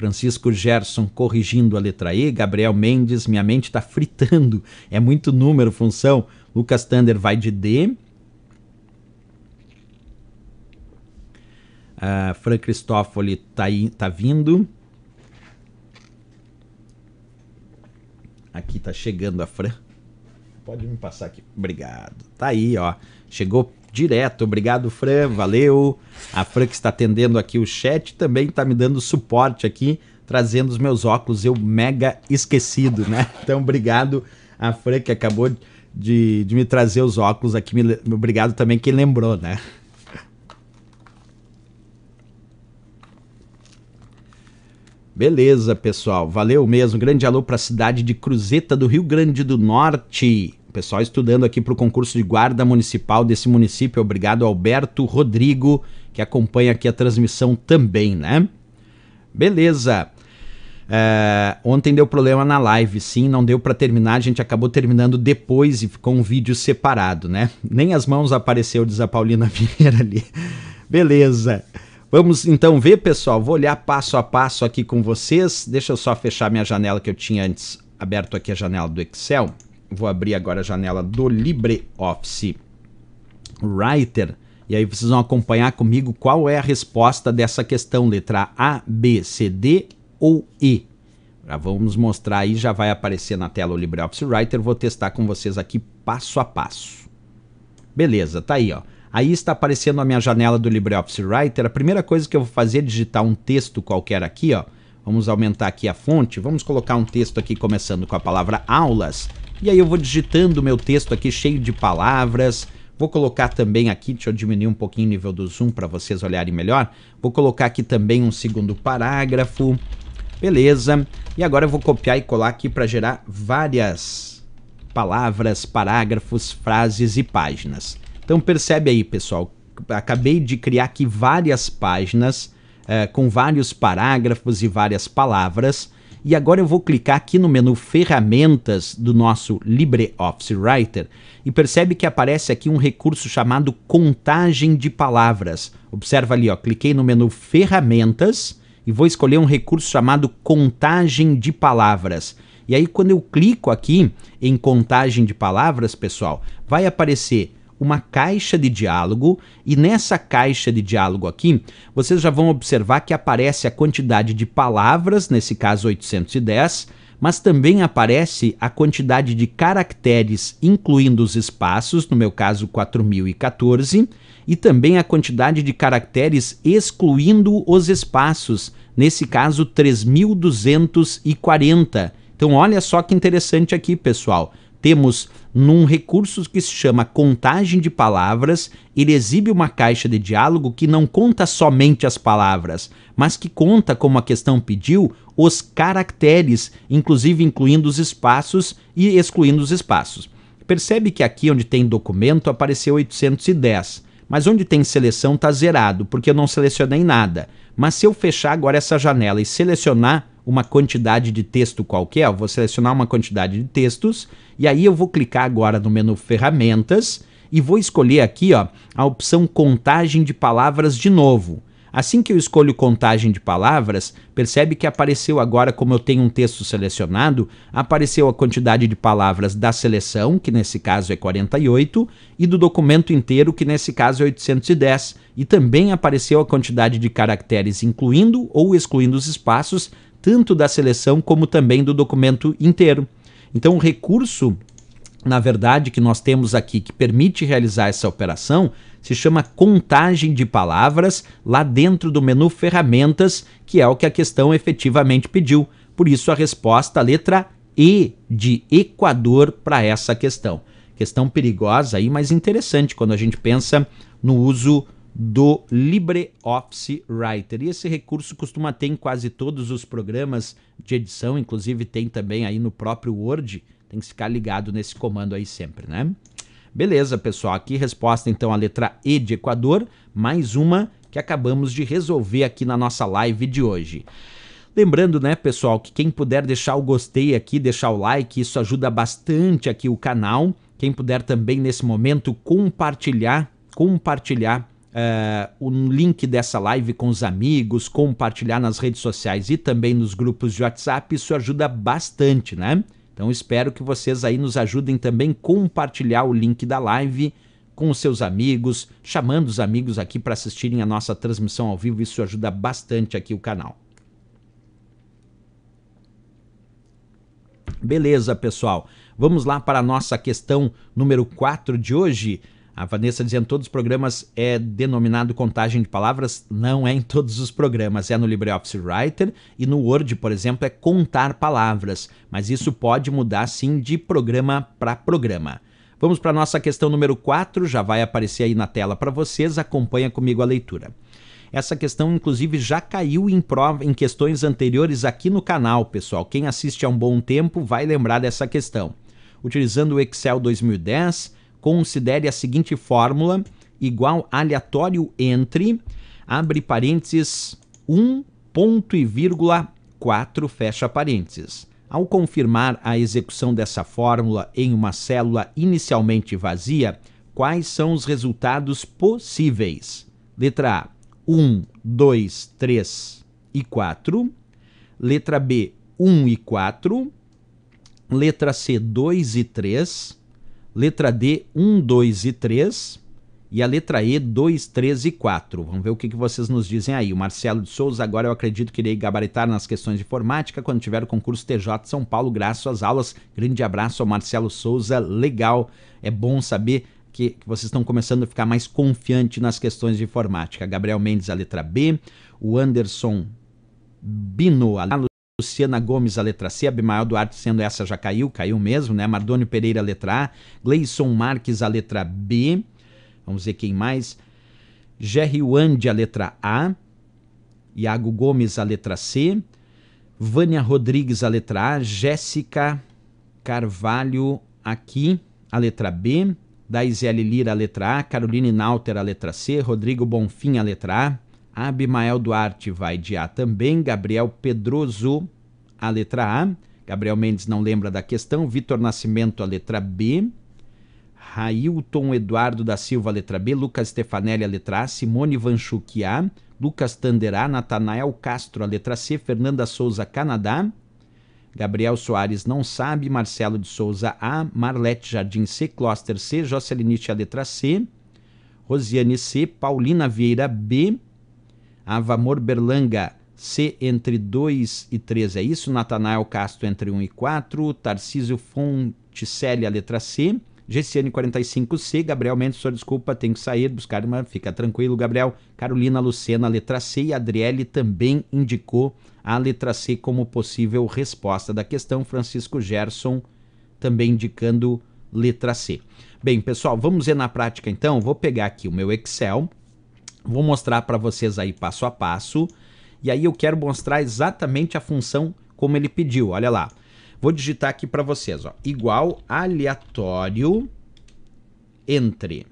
Francisco Gerson corrigindo a letra E, Gabriel Mendes, minha mente está fritando, é muito número, função. Lucas Thunder vai de D. Uh, Fran Cristófoli tá, tá vindo. Aqui tá chegando a Fran. Pode me passar aqui. Obrigado. Tá aí, ó. Chegou direto. Obrigado, Fran, valeu. A Fran que está atendendo aqui o chat também está me dando suporte aqui, trazendo os meus óculos, eu mega esquecido, né? Então, obrigado a Fran que acabou de, de me trazer os óculos aqui. Me, obrigado também quem lembrou, né? Beleza, pessoal. Valeu mesmo. Grande alô para a cidade de Cruzeta do Rio Grande do Norte. O pessoal estudando aqui para o concurso de guarda municipal desse município. Obrigado, Alberto Rodrigo, que acompanha aqui a transmissão também, né? Beleza. É, ontem deu problema na live, sim, não deu para terminar, a gente acabou terminando depois e ficou um vídeo separado, né? Nem as mãos apareceu, diz a Paulina Vieira ali. Beleza. Vamos então ver, pessoal. Vou olhar passo a passo aqui com vocês. Deixa eu só fechar minha janela que eu tinha antes aberto aqui a janela do Excel. Vou abrir agora a janela do LibreOffice Writer. E aí vocês vão acompanhar comigo qual é a resposta dessa questão, letra A, B, C, D ou E. Já vamos mostrar aí, já vai aparecer na tela o LibreOffice Writer, vou testar com vocês aqui passo a passo. Beleza, tá aí, ó. Aí está aparecendo a minha janela do LibreOffice Writer. A primeira coisa que eu vou fazer é digitar um texto qualquer aqui, ó. Vamos aumentar aqui a fonte, vamos colocar um texto aqui começando com a palavra aulas e aí eu vou digitando meu texto aqui cheio de palavras. Vou colocar também aqui, deixa eu diminuir um pouquinho o nível do zoom para vocês olharem melhor. Vou colocar aqui também um segundo parágrafo. Beleza. E agora eu vou copiar e colar aqui para gerar várias palavras, parágrafos, frases e páginas. Então percebe aí, pessoal. Acabei de criar aqui várias páginas eh, com vários parágrafos e várias palavras e agora eu vou clicar aqui no menu Ferramentas do nosso LibreOffice Writer e percebe que aparece aqui um recurso chamado Contagem de Palavras. Observa ali, ó, cliquei no menu Ferramentas e vou escolher um recurso chamado Contagem de Palavras. E aí quando eu clico aqui em Contagem de Palavras, pessoal, vai aparecer uma caixa de diálogo e nessa caixa de diálogo aqui, vocês já vão observar que aparece a quantidade de palavras, nesse caso 810, mas também aparece a quantidade de caracteres, incluindo os espaços, no meu caso 4014, e também a quantidade de caracteres excluindo os espaços, nesse caso 3240. Então olha só que interessante aqui, pessoal. Temos num recurso que se chama contagem de palavras. Ele exibe uma caixa de diálogo que não conta somente as palavras, mas que conta, como a questão pediu, os caracteres, inclusive incluindo os espaços e excluindo os espaços. Percebe que aqui onde tem documento apareceu 810, mas onde tem seleção está zerado, porque eu não selecionei nada. Mas se eu fechar agora essa janela e selecionar uma quantidade de texto qualquer, vou selecionar uma quantidade de textos e aí eu vou clicar agora no menu ferramentas e vou escolher aqui ó, a opção contagem de palavras de novo. Assim que eu escolho contagem de palavras, percebe que apareceu agora, como eu tenho um texto selecionado, apareceu a quantidade de palavras da seleção, que nesse caso é 48, e do documento inteiro, que nesse caso é 810, e também apareceu a quantidade de caracteres, incluindo ou excluindo os espaços, tanto da seleção como também do documento inteiro. Então, o recurso, na verdade, que nós temos aqui que permite realizar essa operação se chama contagem de palavras lá dentro do menu ferramentas, que é o que a questão efetivamente pediu. Por isso, a resposta, a letra E de Equador para essa questão. Questão perigosa aí, mas interessante quando a gente pensa no uso do LibreOffice Writer. E esse recurso costuma ter em quase todos os programas de edição, inclusive tem também aí no próprio Word. Tem que ficar ligado nesse comando aí sempre, né? Beleza, pessoal. Aqui resposta então a letra E de Equador, mais uma que acabamos de resolver aqui na nossa live de hoje. Lembrando, né, pessoal, que quem puder deixar o gostei aqui, deixar o like, isso ajuda bastante aqui o canal. Quem puder também nesse momento compartilhar, compartilhar o é, link dessa live com os amigos, compartilhar nas redes sociais e também nos grupos de WhatsApp, isso ajuda bastante, né? Então espero que vocês aí nos ajudem também compartilhar o link da live com os seus amigos, chamando os amigos aqui para assistirem a nossa transmissão ao vivo, isso ajuda bastante aqui o canal. Beleza, pessoal. Vamos lá para a nossa questão número 4 de hoje. A Vanessa dizendo todos os programas é denominado contagem de palavras, não é em todos os programas, é no LibreOffice Writer e no Word, por exemplo, é contar palavras, mas isso pode mudar sim de programa para programa. Vamos para nossa questão número 4, já vai aparecer aí na tela para vocês, acompanha comigo a leitura. Essa questão, inclusive, já caiu em prova em questões anteriores aqui no canal, pessoal. Quem assiste há um bom tempo vai lembrar dessa questão. Utilizando o Excel 2010, Considere a seguinte fórmula igual aleatório entre, abre parênteses, 1 ponto e vírgula 4, fecha parênteses. Ao confirmar a execução dessa fórmula em uma célula inicialmente vazia, quais são os resultados possíveis? Letra A, 1, 2, 3 e 4. Letra B, 1 e 4. Letra C, 2 e 3 letra D, 1, 2 e 3, e a letra E, 2, 3 e 4. Vamos ver o que, que vocês nos dizem aí. O Marcelo de Souza, agora eu acredito que irei gabaritar nas questões de informática quando tiver o concurso TJ São Paulo, graças às aulas. Grande abraço ao Marcelo Souza, legal, é bom saber que, que, vocês estão começando a ficar mais confiante nas questões de informática. Gabriel Mendes, a letra B, o Anderson Bino, a Luciana Gomes, a letra C, Abimael Duarte sendo essa já caiu, caiu mesmo, né? Mardônio Pereira, a letra A, Gleison Marques, a letra B, vamos ver quem mais, Jerry Wand, a letra A, Iago Gomes, a letra C, Vânia Rodrigues, a letra A, Jéssica Carvalho, aqui, a letra B, Daisele Lira, a letra A, Caroline Nauter, a letra C, Rodrigo Bonfim, a letra A, Abimael Duarte vai de A também. Gabriel Pedroso, a letra A. Gabriel Mendes não lembra da questão. Vitor Nascimento, a letra B. Railton Eduardo da Silva, letra B. Lucas Stefanelli, a letra A. Simone Vanchuk, A. Lucas Tanderá. Natanael Castro, a letra C. Fernanda Souza, Canadá. Gabriel Soares não sabe, Marcelo de Souza A, Marlete Jardim C, Cluster C, Jocelinite a letra C, Rosiane C, Paulina Vieira B, Avamor Berlanga, C entre 2 e 3, é isso? Natanael Castro entre 1 e 4, Tarcísio Fonticelli, a letra C, GCN 45C, Gabriel Mendes, senhor, desculpa, tenho que sair, buscar uma, fica tranquilo, Gabriel. Carolina Lucena, letra C, e Adriele também indicou a letra C como possível resposta da questão. Francisco Gerson também indicando letra C. Bem, pessoal, vamos ver na prática então. Vou pegar aqui o meu Excel Vou mostrar para vocês aí passo a passo. E aí eu quero mostrar exatamente a função como ele pediu. Olha lá. Vou digitar aqui para vocês, ó, igual aleatório entre.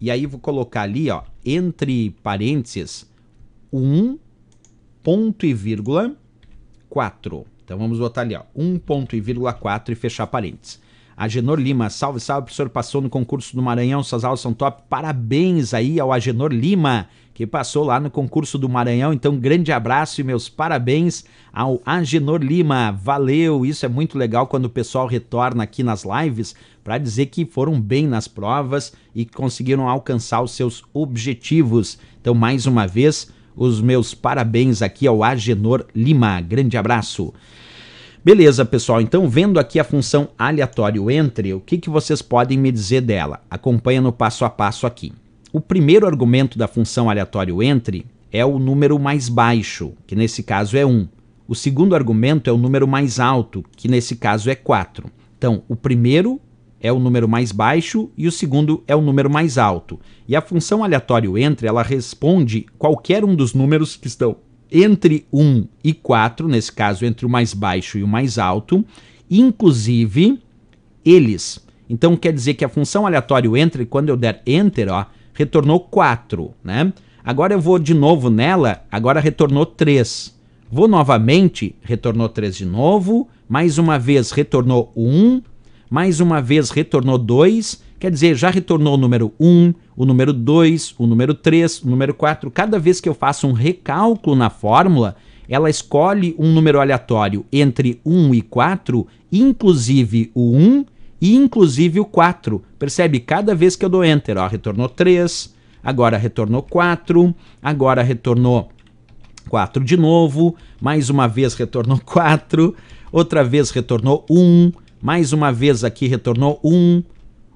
E aí vou colocar ali, ó, entre parênteses, 1 ponto e vírgula 4. Então vamos botar ali, ó, 1 ponto e vírgula 4 e fechar parênteses. Agenor Lima, salve, salve, professor, passou no concurso do Maranhão, suas aulas são top. Parabéns aí ao Agenor Lima, que passou lá no concurso do Maranhão. Então, grande abraço e meus parabéns ao Agenor Lima. Valeu, isso é muito legal quando o pessoal retorna aqui nas lives para dizer que foram bem nas provas e conseguiram alcançar os seus objetivos. Então, mais uma vez, os meus parabéns aqui ao Agenor Lima. Grande abraço. Beleza, pessoal. Então, vendo aqui a função aleatório entre, o que, que vocês podem me dizer dela? Acompanha no passo a passo aqui. O primeiro argumento da função aleatório entre é o número mais baixo, que nesse caso é 1. O segundo argumento é o número mais alto, que nesse caso é 4. Então, o primeiro é o número mais baixo e o segundo é o número mais alto. E a função aleatório entre, ela responde qualquer um dos números que estão entre 1 e 4, nesse caso entre o mais baixo e o mais alto, inclusive eles. Então quer dizer que a função aleatório entre, quando eu der enter, ó, retornou 4, né? Agora eu vou de novo nela, agora retornou 3. Vou novamente, retornou 3 de novo, mais uma vez retornou 1, mais uma vez retornou 2 Quer dizer, já retornou o número 1, o número 2, o número 3, o número 4. Cada vez que eu faço um recálculo na fórmula, ela escolhe um número aleatório entre 1 e 4, inclusive o 1 e inclusive o 4. Percebe? Cada vez que eu dou Enter, ó, retornou 3, agora retornou 4, agora retornou 4 de novo, mais uma vez retornou 4, outra vez retornou 1, mais uma vez aqui retornou 1,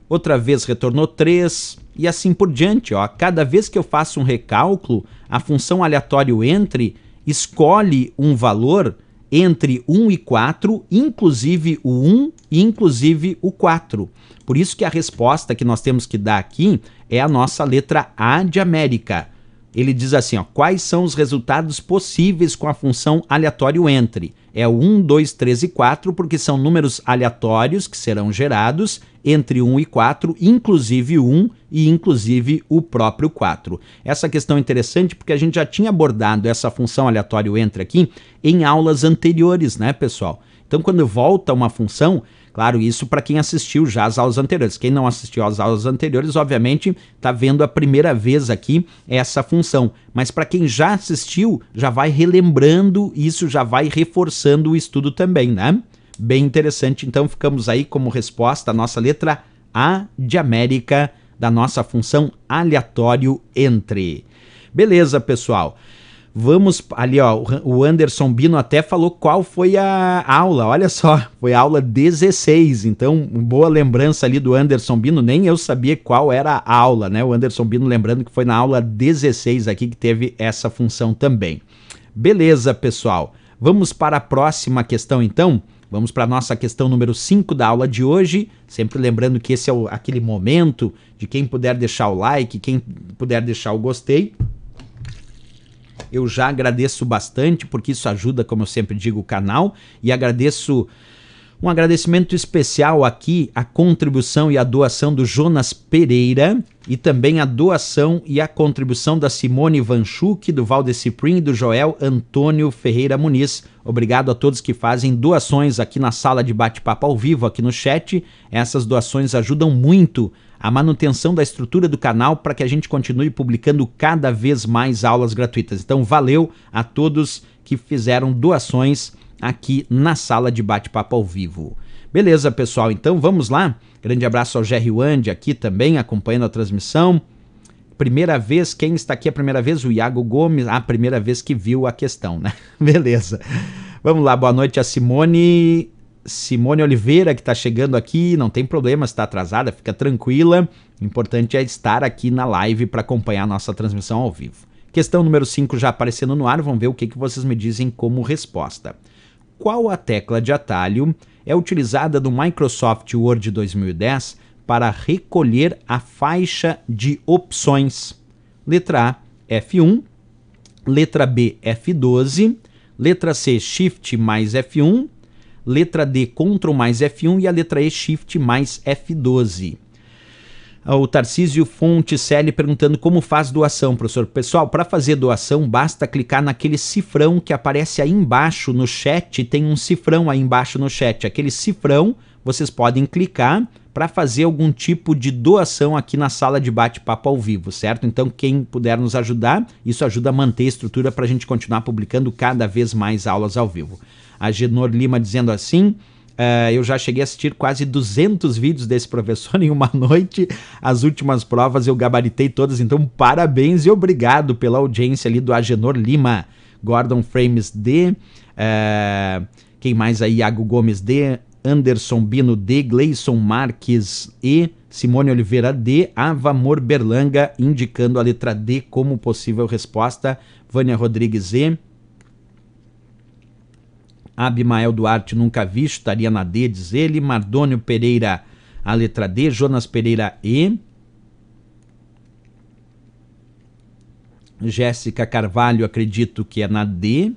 outra vez retornou 3 e assim por diante. Ó. Cada vez que eu faço um recálculo, a função aleatório entre escolhe um valor entre 1 e 4, inclusive o 1 e inclusive o 4. Por isso que a resposta que nós temos que dar aqui é a nossa letra A de América ele diz assim, ó, quais são os resultados possíveis com a função aleatório entre? É o 1, 2, 3 e 4, porque são números aleatórios que serão gerados entre 1 e 4, inclusive 1 e inclusive o próprio 4. Essa questão é interessante porque a gente já tinha abordado essa função aleatório entre aqui em aulas anteriores, né, pessoal? Então, quando volta uma função, Claro, isso para quem assistiu já às aulas anteriores. Quem não assistiu às aulas anteriores, obviamente, está vendo a primeira vez aqui essa função. Mas para quem já assistiu, já vai relembrando isso, já vai reforçando o estudo também, né? Bem interessante. Então, ficamos aí como resposta a nossa letra A de América da nossa função aleatório entre. Beleza, pessoal? Vamos ali, ó, o Anderson Bino até falou qual foi a aula. Olha só, foi a aula 16. Então, boa lembrança ali do Anderson Bino, nem eu sabia qual era a aula, né? O Anderson Bino lembrando que foi na aula 16 aqui que teve essa função também. Beleza, pessoal. Vamos para a próxima questão então? Vamos para a nossa questão número 5 da aula de hoje. Sempre lembrando que esse é o, aquele momento de quem puder deixar o like, quem puder deixar o gostei. Eu já agradeço bastante, porque isso ajuda, como eu sempre digo, o canal. E agradeço um agradecimento especial aqui à contribuição e à doação do Jonas Pereira, e também a doação e a contribuição da Simone Vanchuk, do Valdeciprim e do Joel Antônio Ferreira Muniz. Obrigado a todos que fazem doações aqui na sala de bate-papo ao vivo, aqui no chat. Essas doações ajudam muito a manutenção da estrutura do canal para que a gente continue publicando cada vez mais aulas gratuitas. Então, valeu a todos que fizeram doações aqui na sala de bate-papo ao vivo. Beleza, pessoal? Então, vamos lá? Grande abraço ao Jerry Wand aqui também, acompanhando a transmissão. Primeira vez, quem está aqui a primeira vez? O Iago Gomes, a primeira vez que viu a questão, né? Beleza. Vamos lá, boa noite a Simone. Simone Oliveira, que está chegando aqui, não tem problema, está atrasada, fica tranquila. O importante é estar aqui na live para acompanhar a nossa transmissão ao vivo. Questão número 5 já aparecendo no ar, vamos ver o que, que vocês me dizem como resposta. Qual a tecla de atalho é utilizada do Microsoft Word 2010 para recolher a faixa de opções. Letra A, F1, letra B, F12, letra C, Shift mais F1, letra D, Ctrl mais F1 e a letra E, Shift mais F12 o Tarcísio Fonticelli perguntando como faz doação, professor. Pessoal, para fazer doação, basta clicar naquele cifrão que aparece aí embaixo no chat. Tem um cifrão aí embaixo no chat. Aquele cifrão, vocês podem clicar para fazer algum tipo de doação aqui na sala de bate-papo ao vivo, certo? Então, quem puder nos ajudar, isso ajuda a manter a estrutura para a gente continuar publicando cada vez mais aulas ao vivo. A Genor Lima dizendo assim. Eh, eu já cheguei a assistir quase 200 vídeos desse professor em uma noite. As últimas provas eu gabaritei todas, então parabéns e obrigado pela audiência ali do Agenor Lima, Gordon Frames D, eh, quem mais aí? Iago Gomes D, Anderson Bino D, Gleison Marques E, Simone Oliveira D, Ava Berlanga indicando a letra D como possível resposta, Vânia Rodrigues E. Abimael Duarte, nunca visto, estaria na D, diz ele. Mardônio Pereira, a letra D. Jonas Pereira, E. Jéssica Carvalho, acredito que é na D.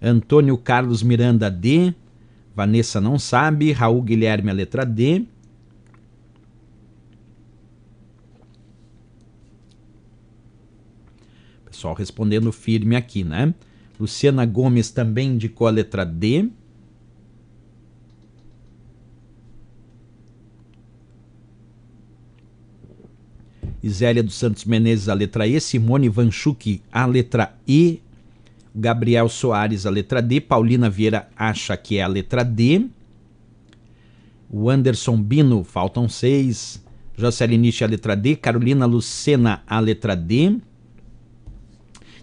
Antônio Carlos Miranda, D. Vanessa não sabe. Raul Guilherme, a letra D. Pessoal respondendo firme aqui, né? Luciana Gomes também indicou a letra D. Isélia dos Santos Menezes, a letra E. Simone Vanchuk, a letra E. Gabriel Soares, a letra D. Paulina Vieira acha que é a letra D. O Anderson Bino, faltam seis. Jocelyn Nietzsche, a letra D. Carolina Lucena, a letra D.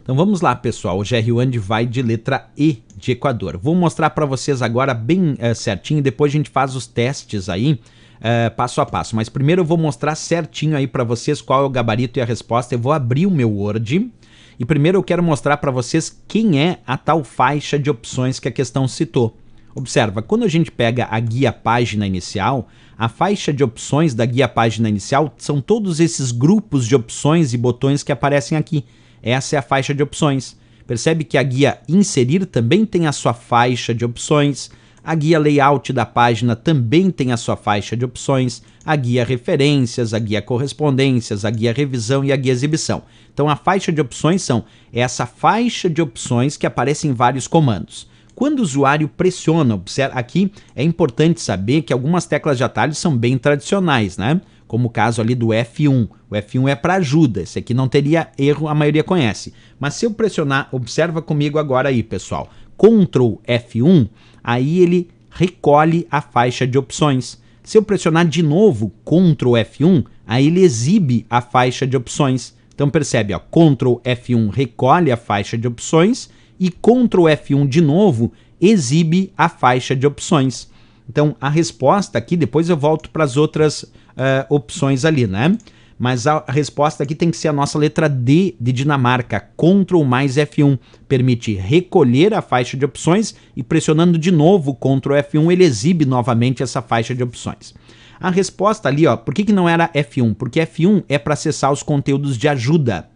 Então vamos lá, pessoal. O GR1 vai de letra E de Equador. Vou mostrar para vocês agora bem é, certinho, depois a gente faz os testes aí. É, passo a passo, mas primeiro eu vou mostrar certinho aí para vocês qual é o gabarito e a resposta. Eu vou abrir o meu Word e primeiro eu quero mostrar para vocês quem é a tal faixa de opções que a questão citou. Observa, quando a gente pega a guia página inicial, a faixa de opções da guia página inicial são todos esses grupos de opções e botões que aparecem aqui. Essa é a faixa de opções. Percebe que a guia Inserir também tem a sua faixa de opções, a guia Layout da página também tem a sua faixa de opções, a guia Referências, a guia Correspondências, a guia Revisão e a guia Exibição. Então a faixa de opções são essa faixa de opções que aparece em vários comandos. Quando o usuário pressiona, observa, aqui é importante saber que algumas teclas de atalho são bem tradicionais, né? como o caso ali do F1. O F1 é para ajuda, esse aqui não teria erro, a maioria conhece. Mas se eu pressionar, observa comigo agora aí, pessoal, Ctrl F1, aí ele recolhe a faixa de opções. Se eu pressionar de novo Ctrl F1, aí ele exibe a faixa de opções. Então percebe, ó, Ctrl F1 recolhe a faixa de opções e Ctrl F1 de novo exibe a faixa de opções. Então a resposta aqui, depois eu volto para as outras uh, opções ali, né? Mas a resposta aqui tem que ser a nossa letra D de Dinamarca. Ctrl mais F1 permite recolher a faixa de opções e pressionando de novo Ctrl F1 ele exibe novamente essa faixa de opções. A resposta ali, ó, por que, que não era F1? Porque F1 é para acessar os conteúdos de ajuda.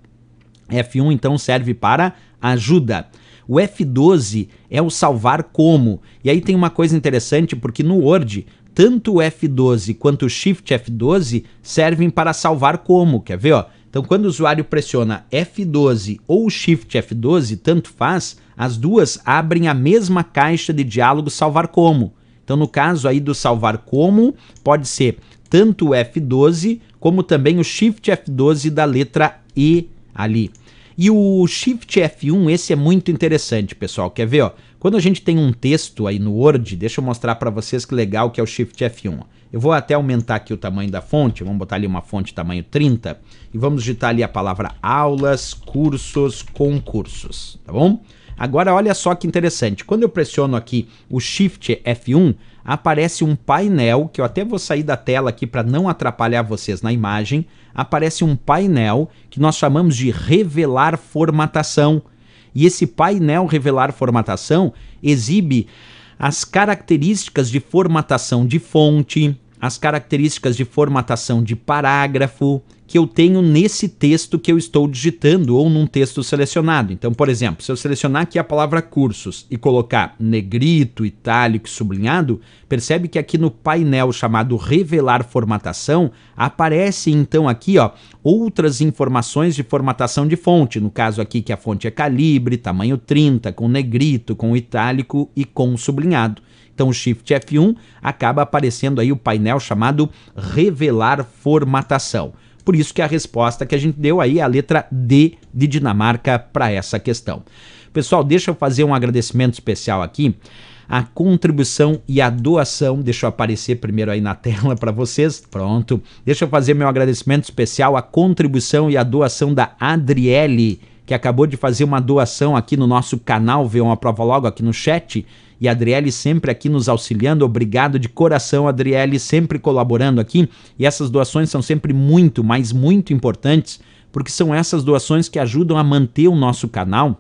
F1 então serve para ajuda. O F12 é o salvar como. E aí tem uma coisa interessante, porque no Word tanto o F12 quanto o Shift F12 servem para salvar como, quer ver? Ó? Então, quando o usuário pressiona F12 ou Shift F12, tanto faz, as duas abrem a mesma caixa de diálogo salvar como. Então, no caso aí do salvar como, pode ser tanto o F12 como também o Shift F12 da letra E ali. E o Shift F1, esse é muito interessante, pessoal. Quer ver, ó? Quando a gente tem um texto aí no Word, deixa eu mostrar para vocês que legal que é o Shift F1. Eu vou até aumentar aqui o tamanho da fonte, vamos botar ali uma fonte tamanho 30 e vamos digitar ali a palavra aulas, cursos, concursos, tá bom? Agora olha só que interessante, quando eu pressiono aqui o Shift F1, aparece um painel, que eu até vou sair da tela aqui para não atrapalhar vocês na imagem, aparece um painel que nós chamamos de revelar formatação. E esse painel revelar formatação exibe as características de formatação de fonte, as características de formatação de parágrafo, que eu tenho nesse texto que eu estou digitando ou num texto selecionado. Então, por exemplo, se eu selecionar aqui a palavra cursos e colocar negrito, itálico e sublinhado, percebe que aqui no painel chamado revelar formatação aparece então aqui, ó, outras informações de formatação de fonte, no caso aqui que a fonte é calibre, tamanho 30, com negrito, com itálico e com sublinhado. Então, Shift F1 acaba aparecendo aí o painel chamado revelar formatação. Por isso que a resposta que a gente deu aí é a letra D de Dinamarca para essa questão. Pessoal, deixa eu fazer um agradecimento especial aqui. A contribuição e a doação, deixa eu aparecer primeiro aí na tela para vocês. Pronto. Deixa eu fazer meu agradecimento especial à contribuição e à doação da Adriele, que acabou de fazer uma doação aqui no nosso canal, vê uma prova logo aqui no chat e a Adriele sempre aqui nos auxiliando. Obrigado de coração, Adriele, sempre colaborando aqui. E essas doações são sempre muito, mas muito importantes, porque são essas doações que ajudam a manter o nosso canal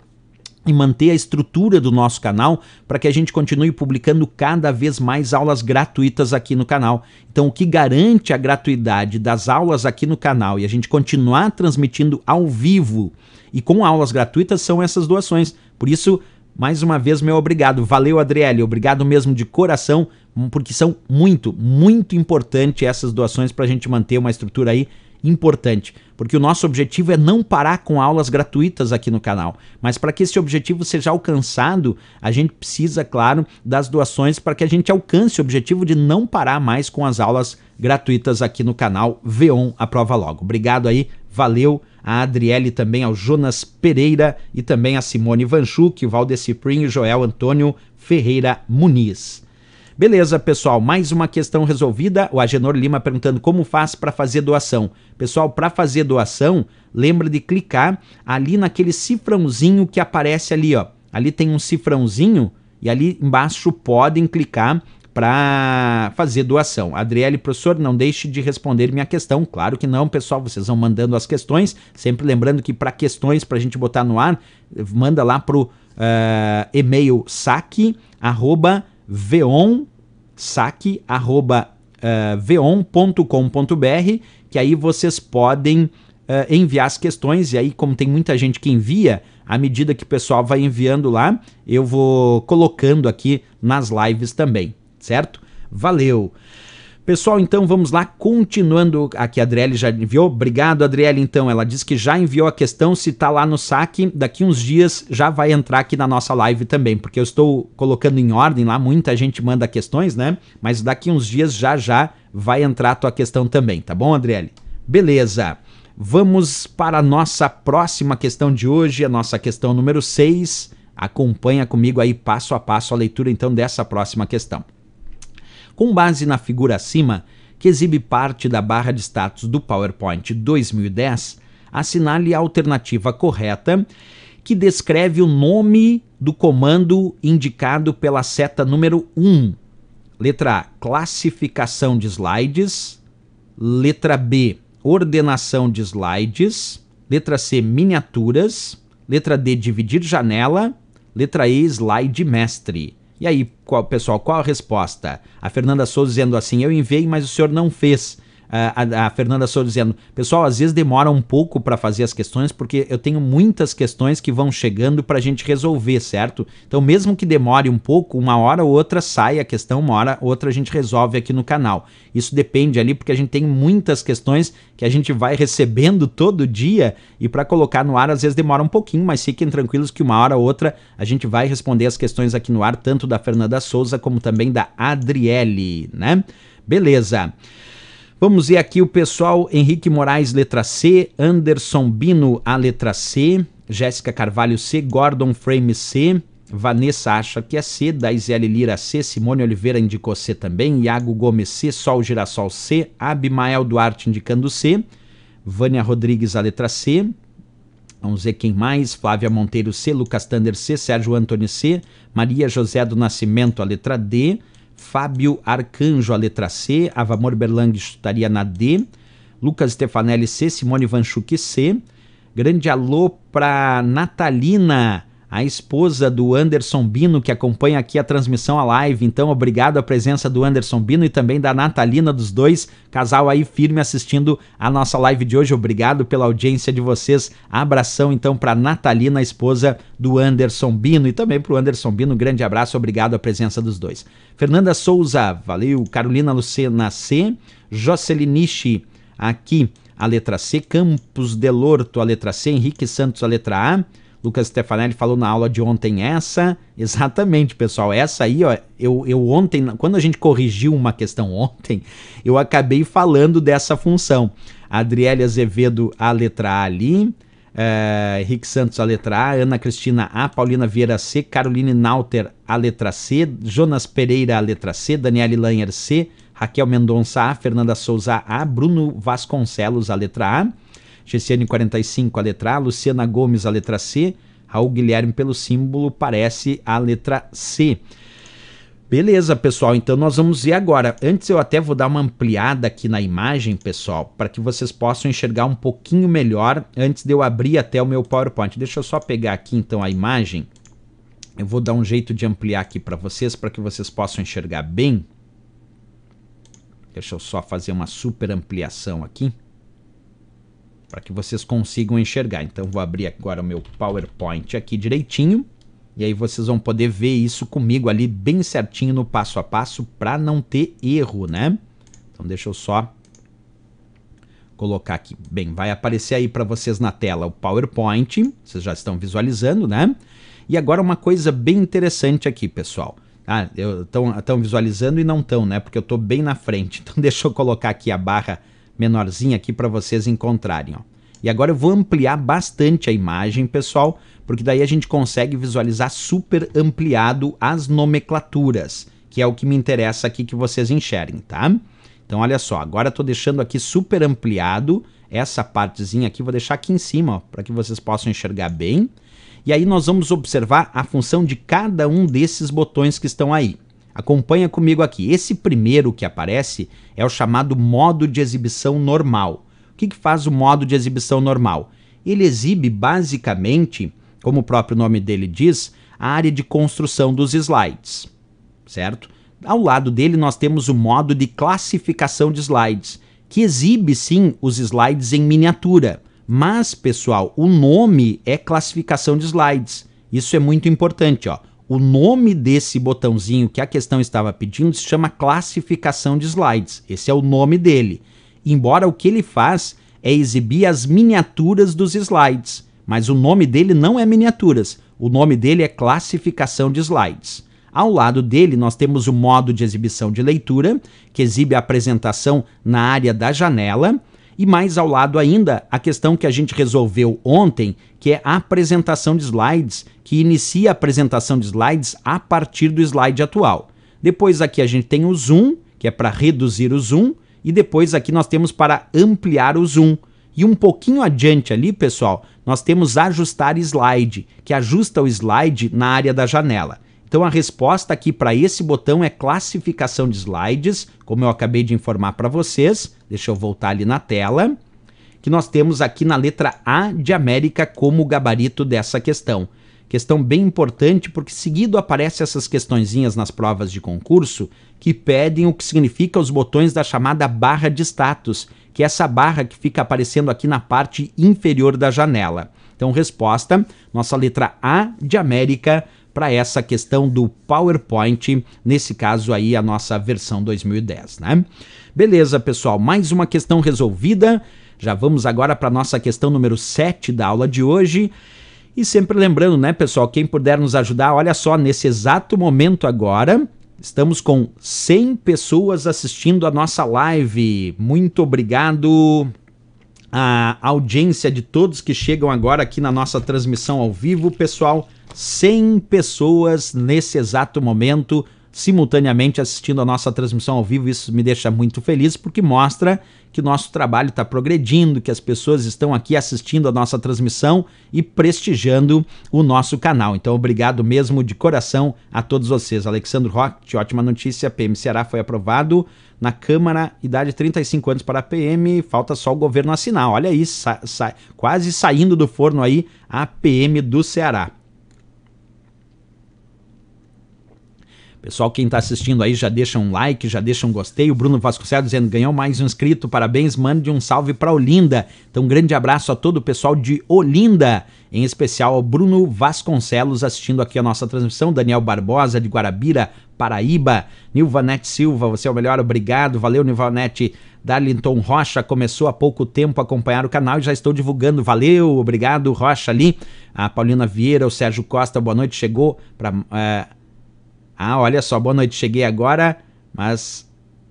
e manter a estrutura do nosso canal para que a gente continue publicando cada vez mais aulas gratuitas aqui no canal. Então, o que garante a gratuidade das aulas aqui no canal e a gente continuar transmitindo ao vivo e com aulas gratuitas são essas doações. Por isso, mais uma vez, meu obrigado. Valeu, Adriele. Obrigado mesmo de coração, hum, porque são muito, muito importantes essas doações para a gente manter uma estrutura aí importante, porque o nosso objetivo é não parar com aulas gratuitas aqui no canal. Mas para que esse objetivo seja alcançado, a gente precisa, claro, das doações para que a gente alcance o objetivo de não parar mais com as aulas gratuitas aqui no canal V1 Aprova Logo. Obrigado aí valeu a Adriele também, ao Jonas Pereira e também a Simone Vanchuk, o Valdeci Prim e o Joel Antônio Ferreira Muniz. Beleza, pessoal, mais uma questão resolvida. O Agenor Lima perguntando como faz para fazer doação. Pessoal, para fazer doação, lembra de clicar ali naquele cifrãozinho que aparece ali, ó. Ali tem um cifrãozinho e ali embaixo podem clicar para fazer doação. Adriele, professor, não deixe de responder minha questão. Claro que não, pessoal, vocês vão mandando as questões. Sempre lembrando que para questões, para a gente botar no ar, manda lá pro uh, e-mail saque, arroba, veon, saque, arroba, uh, eh, veon.com.br, que aí vocês podem uh, enviar as questões. E aí, como tem muita gente que envia, à medida que o pessoal vai enviando lá, eu vou colocando aqui nas lives também certo? Valeu! Pessoal, então vamos lá, continuando aqui, a Adriele já enviou. Obrigado, Adriele. Então, ela diz que já enviou a questão, se tá lá no saque, daqui uns dias já vai entrar aqui na nossa live também, porque eu estou colocando em ordem lá, muita gente manda questões, né? Mas daqui uns dias já já vai entrar a tua questão também, tá bom, Adriele? Beleza. Vamos para a nossa próxima questão de hoje, a nossa questão número 6. Acompanha comigo aí passo a passo a leitura então dessa próxima questão. Com base na figura acima, que exibe parte da barra de status do PowerPoint 2010, assinale a alternativa correta que descreve o nome do comando indicado pela seta número 1. Letra A, classificação de slides. Letra B, ordenação de slides. Letra C, miniaturas. Letra D, dividir janela. Letra E, slide mestre. E aí, qual, pessoal, qual a resposta? A Fernanda Souza dizendo assim: Eu enviei, mas o senhor não fez. Ah, a, a Fernanda Souza dizendo: pessoal, às vezes demora um pouco para fazer as questões, porque eu tenho muitas questões que vão chegando para a gente resolver, certo? Então, mesmo que demore um pouco, uma hora ou outra sai a questão, uma hora ou outra a gente resolve aqui no canal. Isso depende ali, porque a gente tem muitas questões que a gente vai recebendo todo dia e para colocar no ar às vezes demora um pouquinho, mas fiquem tranquilos que uma hora ou outra a gente vai responder as questões aqui no ar, tanto da Fernanda Souza como também da Adriele, né? Beleza. Vamos ver aqui o pessoal: Henrique Moraes, letra C, Anderson Bino, a letra C, Jéssica Carvalho C, Gordon Frame C, Vanessa acha que é C, Daisele Lira C, Simone Oliveira indicou C também, Iago Gomes C, Sol Girassol C, Abimael Duarte indicando C, Vânia Rodrigues a letra C, vamos ver quem mais, Flávia Monteiro C, Lucas Tander C, Sérgio Antônio C, Maria José do Nascimento a letra D, Fábio Arcanjo, a letra C, Ava Amor Berlang estaria na D, Lucas Stefanelli C, Simone Vanchuk C, grande alô para Natalina a esposa do Anderson Bino, que acompanha aqui a transmissão a live. Então, obrigado à presença do Anderson Bino e também da Natalina, dos dois, casal aí firme assistindo a nossa live de hoje. Obrigado pela audiência de vocês. Abração, então, para Natalina, a esposa do Anderson Bino, e também para o Anderson Bino. Grande abraço, obrigado à presença dos dois. Fernanda Souza, valeu. Carolina Lucena C. Jocelinichi, aqui a letra C. Campos Delorto, a letra C. Henrique Santos, a letra A. Lucas Stefanelli falou na aula de ontem essa. Exatamente, pessoal. Essa aí, ó, eu, eu ontem, quando a gente corrigiu uma questão ontem, eu acabei falando dessa função. Adriele Azevedo, a letra A ali. É, Henrique Santos, a letra A. Ana Cristina A. Paulina Vieira C. Caroline Nauter, a letra C. Jonas Pereira, a letra C. Daniele Lanher C. Raquel Mendonça A. Fernanda Souza A. Bruno Vasconcelos, a letra A. Gessiane 45, a letra A, Luciana Gomes, a letra C, Raul Guilherme, pelo símbolo, parece a letra C. Beleza, pessoal. Então nós vamos ver agora. Antes eu até vou dar uma ampliada aqui na imagem, pessoal, para que vocês possam enxergar um pouquinho melhor antes de eu abrir até o meu PowerPoint. Deixa eu só pegar aqui então a imagem. Eu vou dar um jeito de ampliar aqui para vocês, para que vocês possam enxergar bem. Deixa eu só fazer uma super ampliação aqui para que vocês consigam enxergar. Então vou abrir agora o meu PowerPoint aqui direitinho. E aí vocês vão poder ver isso comigo ali bem certinho no passo a passo para não ter erro, né? Então deixa eu só colocar aqui. Bem, vai aparecer aí para vocês na tela o PowerPoint, vocês já estão visualizando, né? E agora uma coisa bem interessante aqui, pessoal. Ah, estão visualizando e não estão, né? Porque eu estou bem na frente. Então deixa eu colocar aqui a barra menorzinha aqui para vocês encontrarem. Ó. E agora eu vou ampliar bastante a imagem, pessoal, porque daí a gente consegue visualizar super ampliado as nomenclaturas, que é o que me interessa aqui que vocês enxerem, tá? Então olha só, agora estou deixando aqui super ampliado essa partezinha aqui, vou deixar aqui em cima, para que vocês possam enxergar bem. E aí nós vamos observar a função de cada um desses botões que estão aí. Acompanha comigo aqui. Esse primeiro que aparece é o chamado modo de exibição normal. O que, que faz o modo de exibição normal? Ele exibe basicamente, como o próprio nome dele diz, a área de construção dos slides, certo? Ao lado dele nós temos o modo de classificação de slides, que exibe sim os slides em miniatura. Mas, pessoal, o nome é classificação de slides. Isso é muito importante, ó. O nome desse botãozinho que a questão estava pedindo se chama classificação de slides. Esse é o nome dele. Embora o que ele faz é exibir as miniaturas dos slides, mas o nome dele não é miniaturas. O nome dele é classificação de slides. Ao lado dele, nós temos o modo de exibição de leitura, que exibe a apresentação na área da janela, e mais ao lado ainda, a questão que a gente resolveu ontem, que é a apresentação de slides, que inicia a apresentação de slides a partir do slide atual. Depois aqui a gente tem o zoom, que é para reduzir o zoom, e depois aqui nós temos para ampliar o zoom. E um pouquinho adiante ali, pessoal, nós temos ajustar slide, que ajusta o slide na área da janela. Então a resposta aqui para esse botão é classificação de slides, como eu acabei de informar para vocês. Deixa eu voltar ali na tela. Que nós temos aqui na letra A de América como gabarito dessa questão. Questão bem importante porque seguido aparecem essas questõezinhas nas provas de concurso que pedem o que significa os botões da chamada barra de status, que é essa barra que fica aparecendo aqui na parte inferior da janela. Então, resposta, nossa letra A de América para essa questão do PowerPoint, nesse caso aí a nossa versão 2010, né? Beleza, pessoal, mais uma questão resolvida. Já vamos agora para nossa questão número 7 da aula de hoje. E sempre lembrando, né, pessoal, quem puder nos ajudar, olha só, nesse exato momento agora, estamos com 100 pessoas assistindo a nossa live. Muito obrigado a audiência de todos que chegam agora aqui na nossa transmissão ao vivo. Pessoal, 100 pessoas nesse exato momento simultaneamente assistindo a nossa transmissão ao vivo. Isso me deixa muito feliz porque mostra que nosso trabalho está progredindo, que as pessoas estão aqui assistindo a nossa transmissão e prestigiando o nosso canal. Então, obrigado mesmo de coração a todos vocês. Alexandre Roque, ótima notícia. PM Ceará foi aprovado na Câmara, idade 35 anos para a PM, falta só o governo assinar. Olha aí, sa sa quase saindo do forno aí a PM do Ceará. Pessoal, quem está assistindo aí já deixa um like, já deixa um gostei. O Bruno Vasconcelos dizendo: ganhou mais um inscrito, parabéns, mande um salve para Olinda. Então, um grande abraço a todo o pessoal de Olinda, em especial ao Bruno Vasconcelos assistindo aqui a nossa transmissão. Daniel Barbosa, de Guarabira, Paraíba. Nilvanete Silva, você é o melhor, obrigado. Valeu, Nilvanete. Darlington Rocha começou há pouco tempo a acompanhar o canal e já estou divulgando. Valeu, obrigado, Rocha ali. A Paulina Vieira, o Sérgio Costa, boa noite. Chegou para. Uh, eh, ah, olha só, boa noite, cheguei agora, mas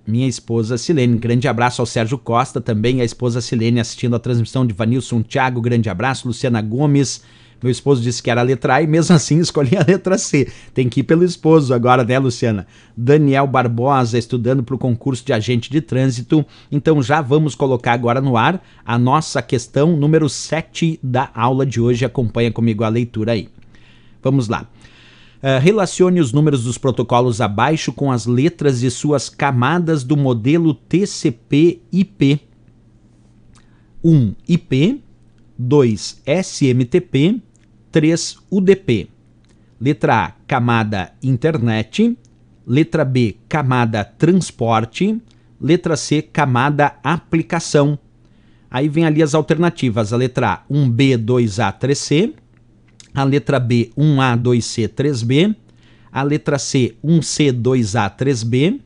minha esposa Silene. Grande abraço ao Sérgio Costa também, a esposa Silene assistindo a transmissão de Vanilson Thiago. Grande abraço, Luciana Gomes. Meu esposo disse que era a letra A e mesmo assim escolhi a letra C. Tem que ir pelo esposo agora, né, Luciana? Daniel Barbosa estudando para o concurso de agente de trânsito. Então já vamos colocar agora no ar a nossa questão número 7 da aula de hoje. Acompanha comigo a leitura aí. Vamos lá. Eh, relacione os números dos protocolos abaixo com as letras de suas camadas do modelo TCP/IP. 1 IP, 2 SMTP, 3 UDP. Letra A, camada internet, letra B, camada transporte, letra C, camada aplicação. Aí vem ali as alternativas, a letra A, 1B, 2A, 3C, a letra B 1A 2C 3B, a letra C 1C 2A 3B,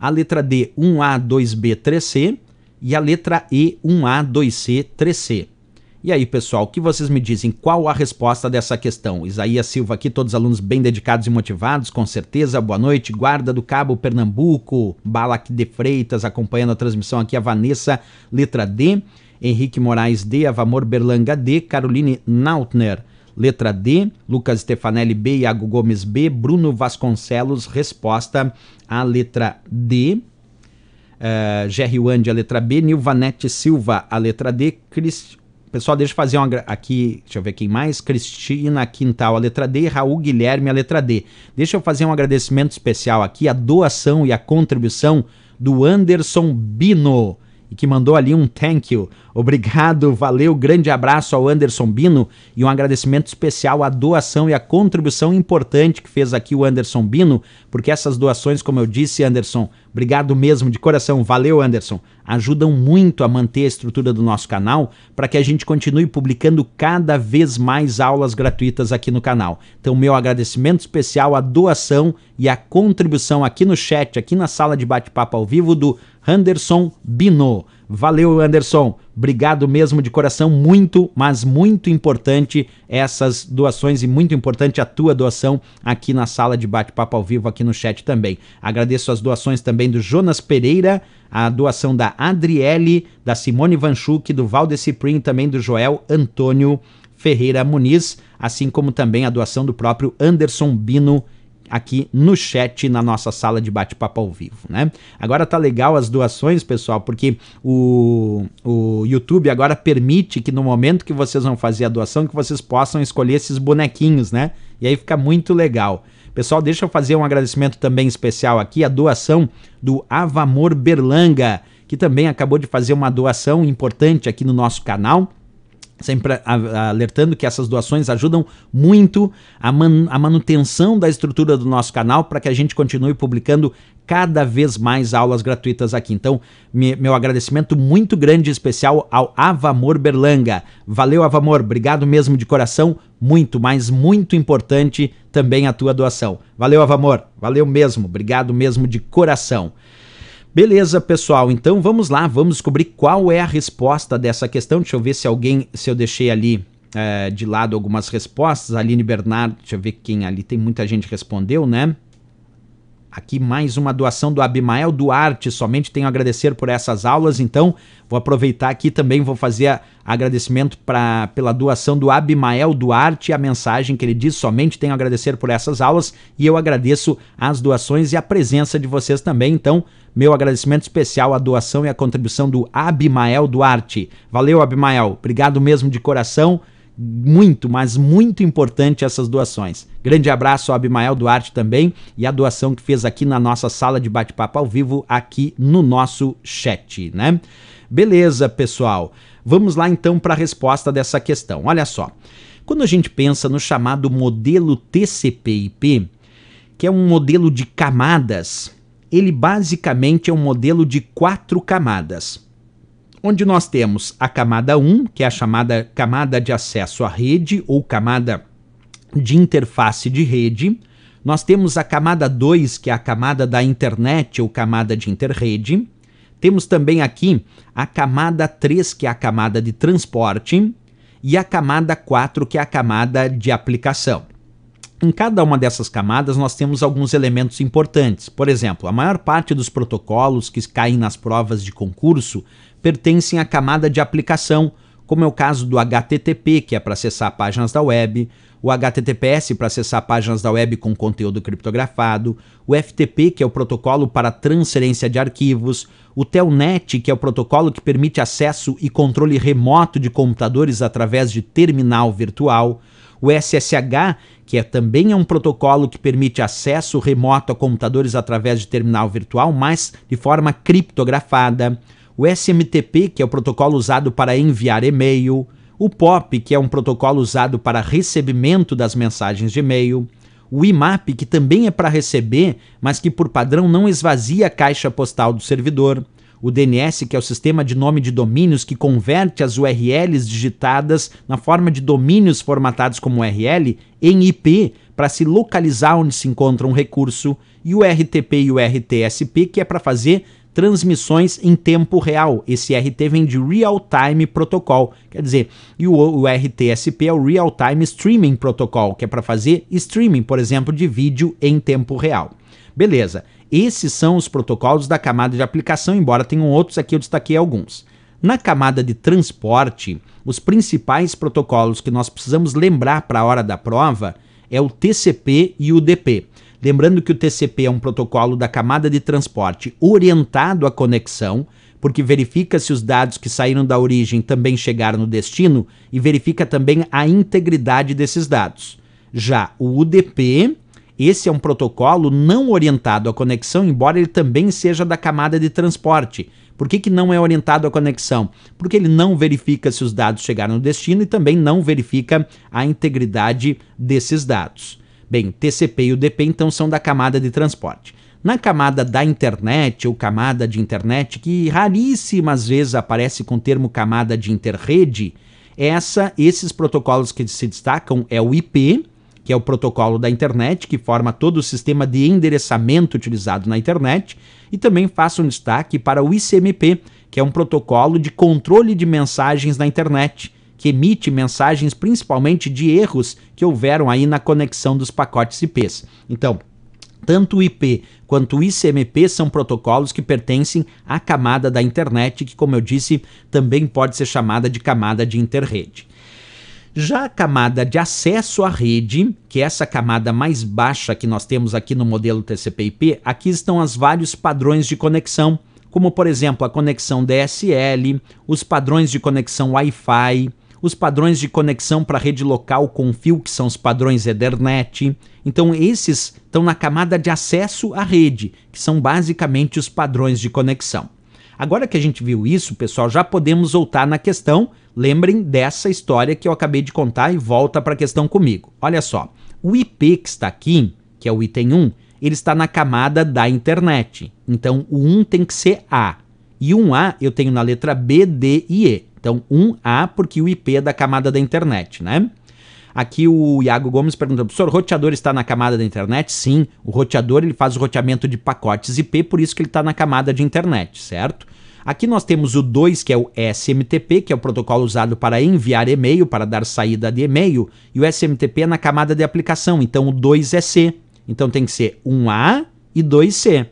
a letra D 1A 2B 3C e a letra E 1A 2C 3C. E aí, pessoal, o que vocês me dizem? Qual a resposta dessa questão? Isaías Silva aqui, todos alunos bem dedicados e motivados, com certeza. Boa noite. Guarda do Cabo Pernambuco, Balak de Freitas acompanhando a transmissão aqui, a Vanessa, letra D. Henrique Moraes D, Avamor Berlanga D, Caroline Nautner letra D, Lucas Stefanelli B, Iago Gomes B, Bruno Vasconcelos, resposta a letra D. Uh, eh, Jerry a letra B, Nilvanete Silva, a letra D, Cris... Pessoal, deixa eu fazer uma aqui, deixa eu ver quem mais. Cristina Quintal, a letra D, Raul Guilherme, a letra D. Deixa eu fazer um agradecimento especial aqui, a doação e a contribuição do Anderson Bino e que mandou ali um thank you. Obrigado, valeu, grande abraço ao Anderson Bino e um agradecimento especial à doação e à contribuição importante que fez aqui o Anderson Bino, porque essas doações, como eu disse, Anderson, Obrigado mesmo de coração, valeu Anderson. Ajudam muito a manter a estrutura do nosso canal para que a gente continue publicando cada vez mais aulas gratuitas aqui no canal. Então, meu agradecimento especial à doação e à contribuição aqui no chat, aqui na sala de bate-papo ao vivo do Anderson Binot. Valeu, Anderson. Obrigado mesmo de coração. Muito, mas muito importante essas doações e muito importante a tua doação aqui na sala de bate-papo ao vivo, aqui no chat também. Agradeço as doações também do Jonas Pereira, a doação da Adriele, da Simone Vanchuk, do Valdeci Prim, também do Joel Antônio Ferreira Muniz, assim como também a doação do próprio Anderson Bino aqui no chat na nossa sala de bate-papo ao vivo, né? Agora tá legal as doações, pessoal, porque o, o YouTube agora permite que no momento que vocês vão fazer a doação, que vocês possam escolher esses bonequinhos, né? E aí fica muito legal. Pessoal, deixa eu fazer um agradecimento também especial aqui, a doação do Avamor Berlanga, que também acabou de fazer uma doação importante aqui no nosso canal sempre alertando que essas doações ajudam muito a, man a manutenção da estrutura do nosso canal para que a gente continue publicando cada vez mais aulas gratuitas aqui. Então, me meu agradecimento muito grande e especial ao Avamor Berlanga. Valeu, Avamor, obrigado mesmo de coração, muito, mas muito importante também a tua doação. Valeu, Avamor, valeu mesmo, obrigado mesmo de coração. Beleza, pessoal. Então vamos lá, vamos descobrir qual é a resposta dessa questão. Deixa eu ver se alguém, se eu deixei ali é, de lado algumas respostas. Aline Bernardo, deixa eu ver quem ali. Tem muita gente que respondeu, né? Aqui mais uma doação do Abimael Duarte. Somente tenho a agradecer por essas aulas, então vou aproveitar aqui também, vou fazer agradecimento pra, pela doação do Abimael Duarte, a mensagem que ele diz: somente tenho a agradecer por essas aulas e eu agradeço as doações e a presença de vocês também. Então, meu agradecimento especial à doação e à contribuição do Abimael Duarte. Valeu, Abimael. Obrigado mesmo de coração. Muito, mas muito importante essas doações. Grande abraço ao Abimael Duarte também e a doação que fez aqui na nossa sala de bate-papo ao vivo, aqui no nosso chat, né? Beleza, pessoal. Vamos lá então para a resposta dessa questão. Olha só. Quando a gente pensa no chamado modelo TCP/IP, que é um modelo de camadas, ele basicamente é um modelo de quatro camadas, onde nós temos a camada 1, que é a chamada camada de acesso à rede ou camada de interface de rede. Nós temos a camada 2, que é a camada da internet ou camada de interrede. Temos também aqui a camada 3, que é a camada de transporte, e a camada 4, que é a camada de aplicação. Em cada uma dessas camadas, nós temos alguns elementos importantes. Por exemplo, a maior parte dos protocolos que caem nas provas de concurso pertencem à camada de aplicação, como é o caso do HTTP, que é para acessar páginas da web, o HTTPS para acessar páginas da web com conteúdo criptografado, o FTP, que é o protocolo para transferência de arquivos, o Telnet, que é o protocolo que permite acesso e controle remoto de computadores através de terminal virtual, o SSH, que é, também é um protocolo que permite acesso remoto a computadores através de terminal virtual, mas de forma criptografada. O SMTP, que é o protocolo usado para enviar e-mail. O POP, que é um protocolo usado para recebimento das mensagens de e-mail o IMAP, que também é para receber, mas que por padrão não esvazia a caixa postal do servidor, o DNS, que é o sistema de nome de domínios que converte as URLs digitadas na forma de domínios formatados como URL em IP para se localizar onde se encontra um recurso, e o RTP e o RTSP, que é para fazer transmissões em tempo real. Esse RT vem de Real Time Protocol, quer dizer, e o, o RTSP é o Real Time Streaming Protocol, que é para fazer streaming, por exemplo, de vídeo em tempo real. Beleza. Esses são os protocolos da camada de aplicação, embora tenham outros aqui, eu destaquei alguns. Na camada de transporte, os principais protocolos que nós precisamos lembrar para a hora da prova é o TCP e o DP. Lembrando que o TCP é um protocolo da camada de transporte orientado à conexão, porque verifica se os dados que saíram da origem também chegaram no destino e verifica também a integridade desses dados. Já o UDP esse é um protocolo não orientado à conexão, embora ele também seja da camada de transporte. Por que, que não é orientado à conexão? Porque ele não verifica se os dados chegaram no destino e também não verifica a integridade desses dados. Bem, TCP e UDP então são da camada de transporte. Na camada da internet ou camada de internet, que raríssimas vezes aparece com o termo camada de interrede, essa, esses protocolos que se destacam é o IP, que é o protocolo da internet, que forma todo o sistema de endereçamento utilizado na internet, e também faço um destaque para o ICMP, que é um protocolo de controle de mensagens na internet, que emite mensagens principalmente de erros que houveram aí na conexão dos pacotes IPs. Então, tanto o IP quanto o ICMP são protocolos que pertencem à camada da internet, que, como eu disse, também pode ser chamada de camada de interrede. Já a camada de acesso à rede, que é essa camada mais baixa que nós temos aqui no modelo TCP/IP, aqui estão os vários padrões de conexão, como por exemplo a conexão DSL, os padrões de conexão Wi-Fi, os padrões de conexão para rede local com fio, que são os padrões Ethernet. Então, esses estão na camada de acesso à rede, que são basicamente os padrões de conexão. Agora que a gente viu isso, pessoal, já podemos voltar na questão lembrem dessa história que eu acabei de contar e volta para a questão comigo. Olha só, o IP que está aqui, que é o item 1, ele está na camada da internet. Então o 1 tem que ser A. E 1A eu tenho na letra B, D e E. Então 1A porque o IP é da camada da internet, né? Aqui o Iago Gomes pergunta, professor, o roteador está na camada da internet? Sim, o roteador ele faz o roteamento de pacotes IP, por isso que ele está na camada de internet, certo? Aqui nós temos o 2, que é o SMTP, que é o protocolo usado para enviar e-mail, para dar saída de e-mail, e o SMTP é na camada de aplicação, então o 2 é C. Então tem que ser 1A e 2C.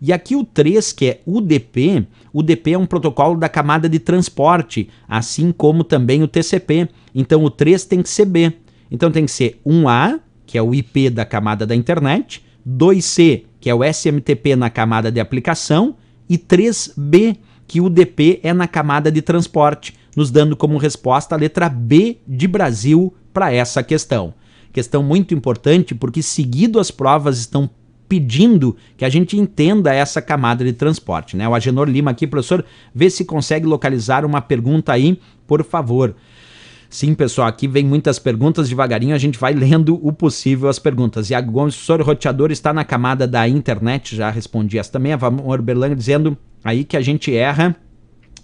E aqui o 3, que é UDP, UDP é um protocolo da camada de transporte, assim como também o TCP. Então o 3 tem que ser B. Então tem que ser 1A, que é o IP da camada da internet, 2C, que é o SMTP na camada de aplicação, e 3B, que o DP é na camada de transporte, nos dando como resposta a letra B de Brasil para essa questão. Questão muito importante porque, seguido as provas estão pedindo que a gente entenda essa camada de transporte. Né? O Agenor Lima aqui, professor, vê se consegue localizar uma pergunta aí, por favor. Sim, pessoal, aqui vem muitas perguntas devagarinho, a gente vai lendo o possível as perguntas. Iago Gomes, professor roteador, está na camada da internet, já respondi essa também. A Vamor Berlang dizendo aí que a gente erra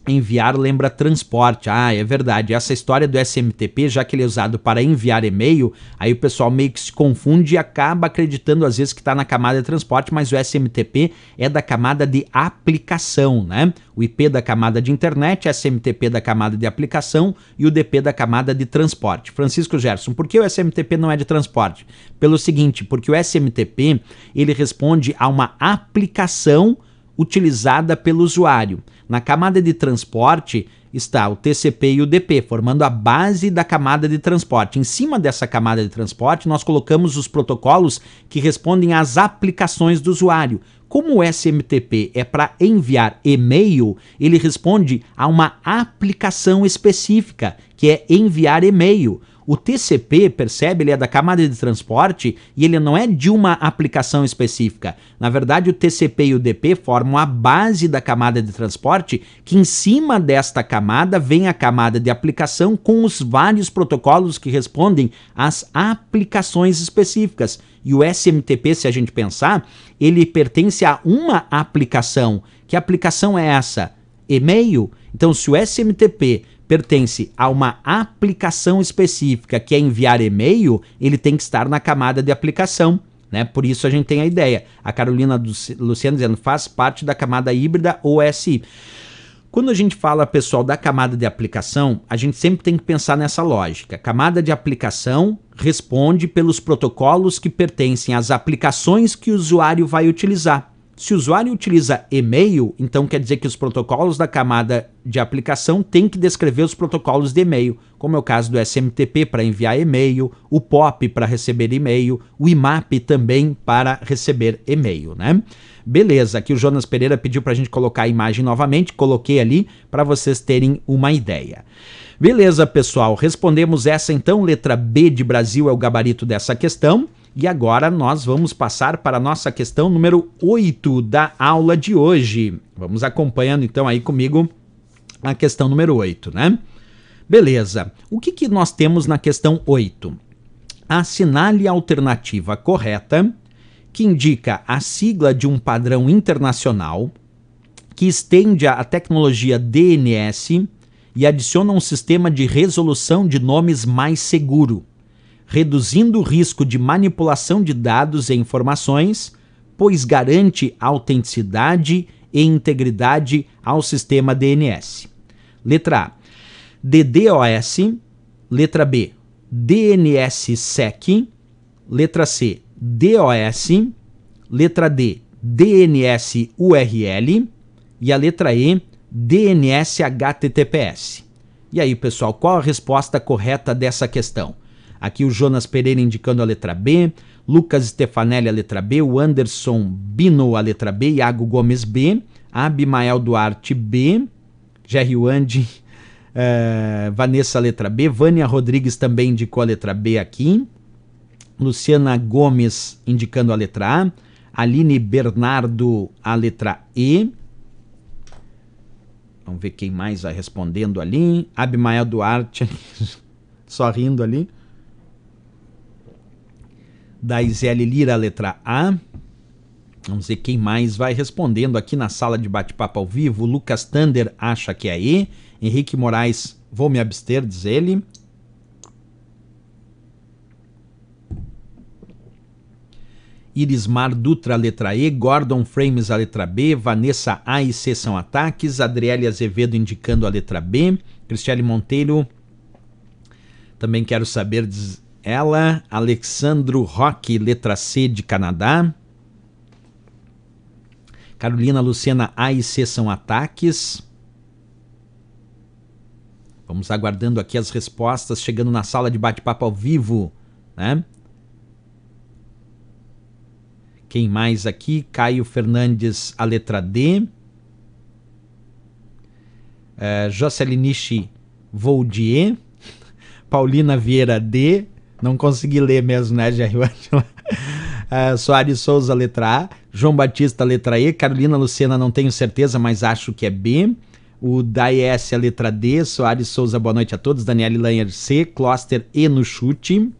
enviar lembra transporte. Ah, é verdade. Essa história do SMTP, já que ele é usado para enviar e-mail, aí o pessoal meio que se confunde e acaba acreditando às vezes que está na camada de transporte, mas o SMTP é da camada de aplicação, né? O IP da camada de internet, SMTP da camada de aplicação e o DP da camada de transporte. Francisco Gerson, por que o SMTP não é de transporte? Pelo seguinte, porque o SMTP ele responde a uma aplicação utilizada pelo usuário. Na camada de transporte está o TCP e o DP, formando a base da camada de transporte. Em cima dessa camada de transporte, nós colocamos os protocolos que respondem às aplicações do usuário. Como o SMTP é para enviar e-mail, ele responde a uma aplicação específica, que é enviar e-mail. O TCP, percebe, ele é da camada de transporte e ele não é de uma aplicação específica. Na verdade, o TCP e o DP formam a base da camada de transporte, que em cima desta camada vem a camada de aplicação com os vários protocolos que respondem às aplicações específicas. E o SMTP, se a gente pensar, ele pertence a uma aplicação. Que aplicação é essa? E-mail. Então, se o SMTP pertence a uma aplicação específica que é enviar e-mail, ele tem que estar na camada de aplicação. Né? Por isso a gente tem a ideia. A Carolina Luciana dizendo faz parte da camada híbrida OSI. Quando a gente fala, pessoal, da camada de aplicação, a gente sempre tem que pensar nessa lógica. Camada de aplicação responde pelos protocolos que pertencem às aplicações que o usuário vai utilizar. Se o usuário utiliza e-mail, então quer dizer que os protocolos da camada de aplicação têm que descrever os protocolos de e-mail, como é o caso do SMTP para enviar e-mail, o POP para receber e-mail, o IMAP também para receber e-mail, né? Beleza, aqui o Jonas Pereira pediu para a gente colocar a imagem novamente, coloquei ali para vocês terem uma ideia. Beleza, pessoal, respondemos essa então, letra B de Brasil é o gabarito dessa questão. E agora nós vamos passar para a nossa questão número 8 da aula de hoje. Vamos acompanhando então aí comigo a questão número 8, né? Beleza. O que, que nós temos na questão 8? Assinale a alternativa correta que indica a sigla de um padrão internacional que estende a tecnologia DNS e adiciona um sistema de resolução de nomes mais seguro reduzindo o risco de manipulação de dados e informações, pois garante autenticidade e integridade ao sistema DNS. Letra A. DDoS. Letra B. DNSSEC. Letra C. DOS. Letra D. DNSURL. E a letra E. DNS HTTPS. E aí, pessoal, qual a resposta correta dessa questão? Aqui o Jonas Pereira indicando a letra B, Lucas Stefanelli a letra B, o Anderson Bino a letra B, Iago Gomes B, Abimael Duarte B, Jerry Wandi, eh, Vanessa a letra B, Vânia Rodrigues também indicou a letra B aqui, Luciana Gomes indicando a letra A, Aline Bernardo a letra E, Vamos ver quem mais vai respondendo ali. Abimael Duarte, só rindo ali da Isele Lira, letra A. Vamos ver quem mais vai respondendo aqui na sala de bate-papo ao vivo. Lucas Thunder acha que é E. Henrique Moraes, vou me abster, diz ele. Irismar Dutra, letra E, Gordon Frames, a letra B, Vanessa A e C são ataques, Adriele Azevedo indicando a letra B, Cristiane Monteiro, também quero saber, diz ela, Alexandro Roque, letra C de Canadá. Carolina Lucena, A e C são ataques. Vamos aguardando aqui as respostas, chegando na sala de bate-papo ao vivo, né? Quem mais aqui? Caio Fernandes, a letra D. É, eh, Jocelyn Nishi Voldier. Paulina Vieira D. Não consegui ler mesmo, né, Jerry Ângela? Uh, é, Soares Souza, letra A. João Batista, letra E. Carolina Lucena, não tenho certeza, mas acho que é B. O Daes, a letra D. Soares Souza, boa noite a todos. Daniele Lanher, C. Cluster E no chute.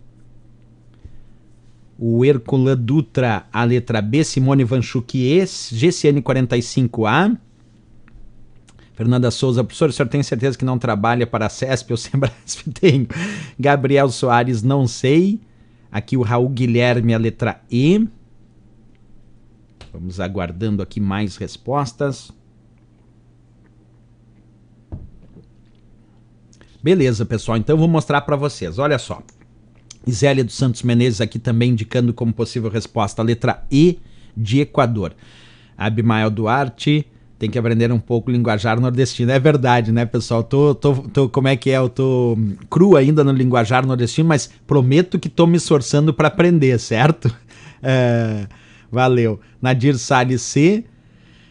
O Herculan Dutra, a letra B. Simone Vanchuk, E. GCN 45A. Fernanda Souza, professor, o senhor tem certeza que não trabalha para a CESP ou Sembrasp? Tenho. Gabriel Soares, não sei. Aqui o Raul Guilherme, a letra E. Vamos aguardando aqui mais respostas. Beleza, pessoal. Então eu vou mostrar para vocês. Olha só. Isélia dos Santos Menezes aqui também indicando como possível resposta a letra E de Equador. Abimael Duarte, tem que aprender um pouco o linguajar nordestino. É verdade, né, pessoal? Tô, tô, tô, como é que é? Eu tô cru ainda no linguajar nordestino, mas prometo que tô me esforçando para aprender, certo? É, valeu. Nadir Salles C.